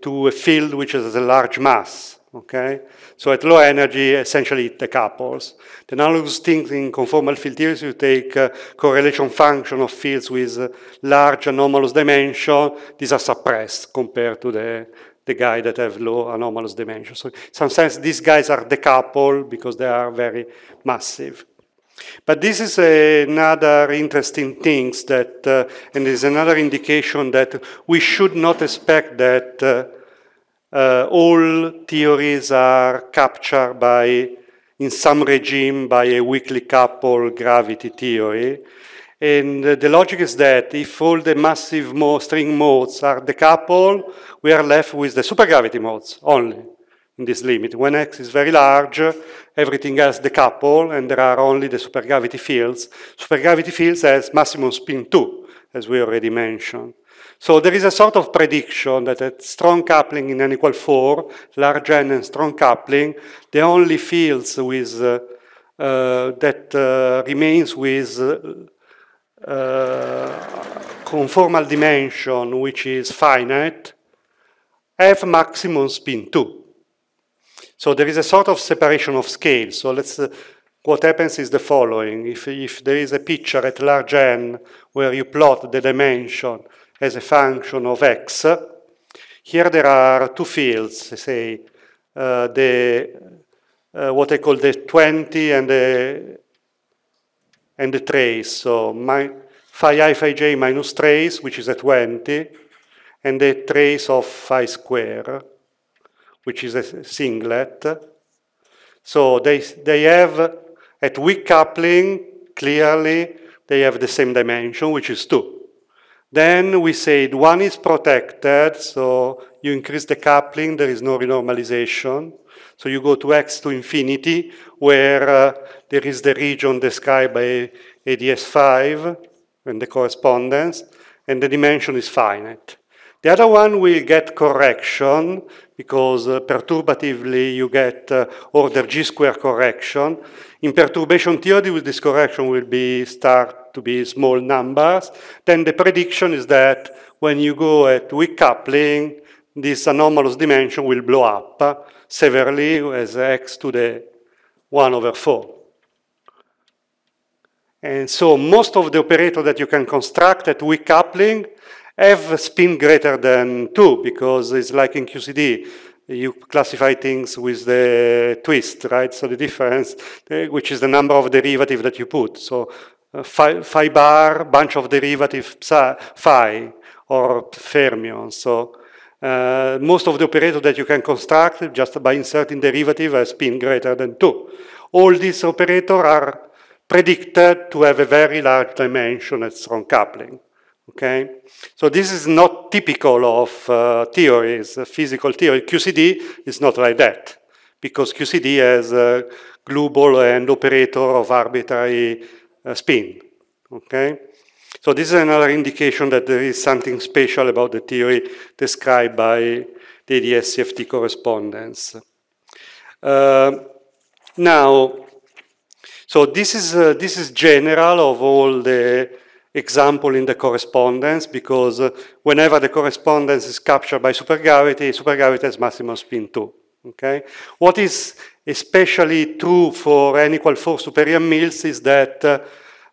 to a field which has a large mass. Okay, so at low energy, essentially it decouples. The analogous thing in conformal field theory is you take uh, correlation function of fields with uh, large anomalous dimension. These are suppressed compared to the the guy that have low anomalous dimension. So sometimes these guys are decoupled because they are very massive. But this is another interesting thing that, uh, and is another indication that we should not expect that uh, uh, all theories are captured by, in some regime, by a weakly coupled gravity theory. And the logic is that if all the massive mo string modes are decoupled, we are left with the supergravity modes only in this limit. When x is very large, everything else decouples, and there are only the supergravity fields. Supergravity fields has maximum spin 2, as we already mentioned. So there is a sort of prediction that at strong coupling in n equal 4, large n and strong coupling, the only fields with, uh, uh, that uh, remains with uh, uh, conformal dimension which is finite have maximum spin too. So there is a sort of separation of scale. So let's, uh, what happens is the following. If, if there is a picture at large n where you plot the dimension as a function of x, here there are two fields, say uh, the, uh, what I call the 20 and the and the trace. So my phi i phi j minus trace, which is a 20, and the trace of phi square, which is a singlet. So they, they have, at weak coupling, clearly, they have the same dimension, which is 2. Then we said one is protected, so you increase the coupling, there is no renormalization. So you go to x to infinity, where uh, there is the region described by ADS5 and the correspondence, and the dimension is finite. The other one will get correction because uh, perturbatively you get uh, order g square correction. In perturbation theory, this correction will be start to be small numbers. Then the prediction is that when you go at weak coupling, this anomalous dimension will blow up severely as x to the 1 over 4. And so most of the operator that you can construct at weak coupling have spin greater than 2 because it's like in QCD. You classify things with the twist, right? So the difference, which is the number of derivative that you put. So uh, phi, phi bar, bunch of derivative psi, phi, or fermion. So uh, most of the operator that you can construct just by inserting derivative has spin greater than 2. All these operators are predicted to have a very large dimension at strong coupling. Okay, so this is not typical of uh, theories, uh, physical theory. QCD is not like that because QCD has a global and operator of arbitrary uh, spin. Okay. So this is another indication that there is something special about the theory described by the ADS-CFT correspondence. Uh, now, so this is, uh, this is general of all the example in the correspondence because uh, whenever the correspondence is captured by supergravity, supergravity has maximum spin too. Okay? What is especially true for n equal 4 superior mills is that uh,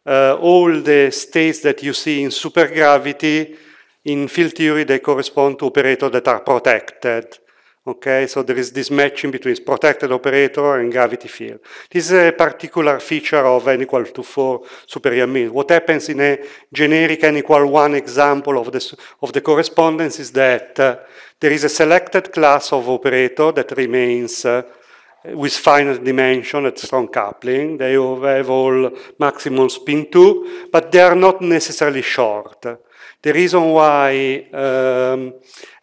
uh, all the states that you see in supergravity, in field theory, they correspond to operators that are protected. Okay, so there is this matching between protected operator and gravity field. This is a particular feature of n equal to 4 superior mean. What happens in a generic n equal 1 example of the, of the correspondence is that uh, there is a selected class of operator that remains uh, with finite dimension at strong coupling. They have all maximum spin two, but they are not necessarily short. The reason why um,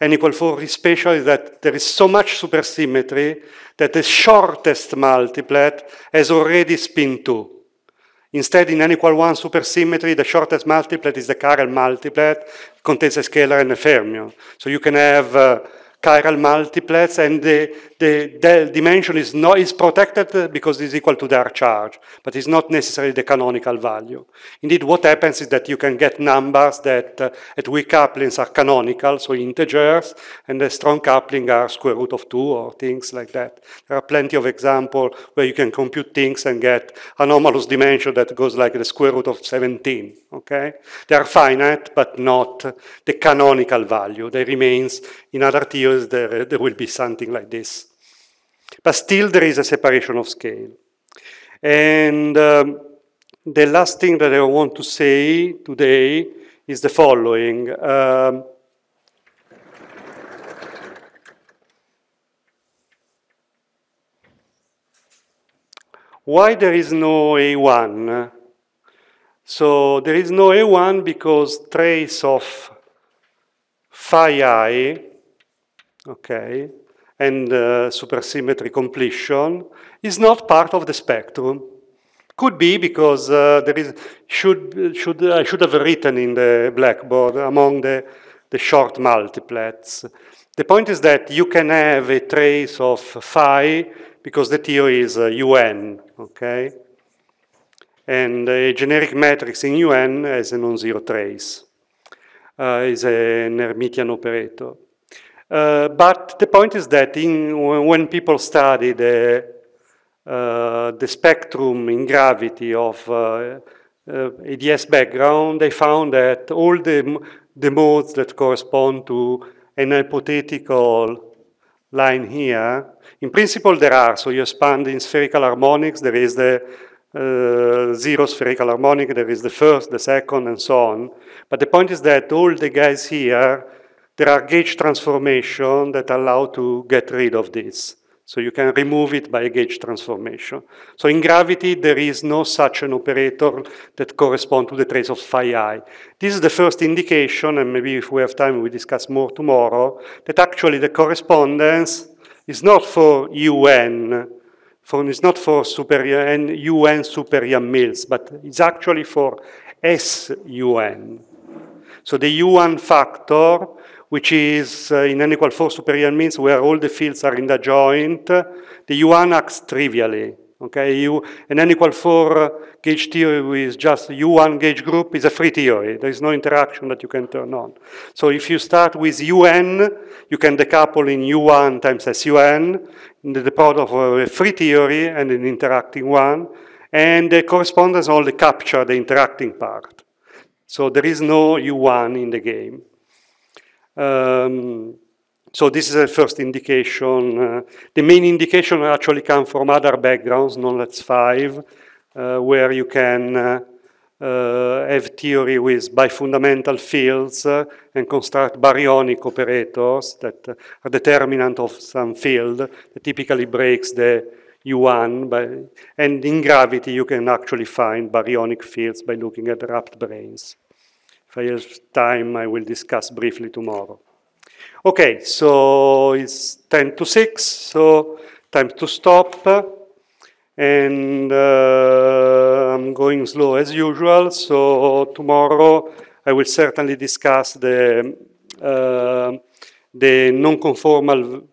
n equal 4 is special is that there is so much supersymmetry that the shortest multiplet has already spin 2. Instead, in n equal 1 supersymmetry, the shortest multiplet is the current multiplet, contains a scalar and a fermion. So you can have uh, chiral multiplex and the, the, dimension is, not, is protected because it's equal to their charge, but it's not necessarily the canonical value. Indeed, what happens is that you can get numbers that uh, at weak couplings are canonical, so integers, and the strong coupling are square root of 2 or things like that. There are plenty of examples where you can compute things and get anomalous dimension that goes like the square root of 17, okay? They are finite, but not the canonical value. They remains in other tiers, there, there will be something like this. But still, there is a separation of scale. And um, the last thing that I want to say today is the following. Um, why there is no A1? So there is no A1 because trace of phi i okay, and uh, supersymmetry completion is not part of the spectrum. Could be because uh, there is should should I should have written in the blackboard among the the short multiplets. The point is that you can have a trace of phi because the theory is uh, UN, okay? And a generic matrix in UN has a non-zero trace, uh, is an Hermitian operator. Uh, but the point is that in, when people study the, uh, the spectrum in gravity of uh, uh ADS background, they found that all the, the modes that correspond to an hypothetical line here, in principle there are, so you expand in spherical harmonics, there is the uh, zero spherical harmonic, there is the first, the second, and so on. But the point is that all the guys here there are gauge transformation that allow to get rid of this. So you can remove it by a gauge transformation. So in gravity, there is no such an operator that corresponds to the trace of phi i. This is the first indication, and maybe if we have time, we discuss more tomorrow, that actually the correspondence is not for un, for, it's not for super n, un super n mills, but it's actually for sun. So the un factor which is uh, in n equal 4 superior means where all the fields are in the joint, the U1 acts trivially. Okay, U, an n equal 4 uh, gauge theory with just U1 gauge group is a free theory. There is no interaction that you can turn on. So if you start with UN, you can decouple in U1 times SUN, the, the product of uh, a free theory and an interacting one, and the correspondence only capture the interacting part. So there is no U1 in the game. Um, so this is a first indication. Uh, the main indication actually come from other backgrounds, non-let's five, uh, where you can uh, uh have theory with bifundamental fields uh, and construct baryonic operators that uh, are determinant of some field that typically breaks the U1. By, and in gravity, you can actually find baryonic fields by looking at wrapped brains. If I have time, I will discuss briefly tomorrow. Okay, so it's 10 to 6, so time to stop. And uh, I'm going slow as usual, so tomorrow I will certainly discuss the, uh, the non-conformal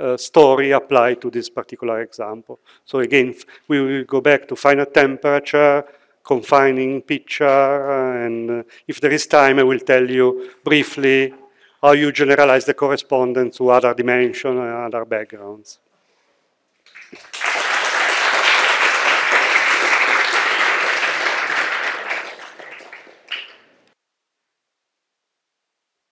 uh, story applied to this particular example. So again, we will go back to final temperature, confining picture. Uh, and uh, if there is time, I will tell you briefly how you generalize the correspondence to other dimensions and uh, other backgrounds.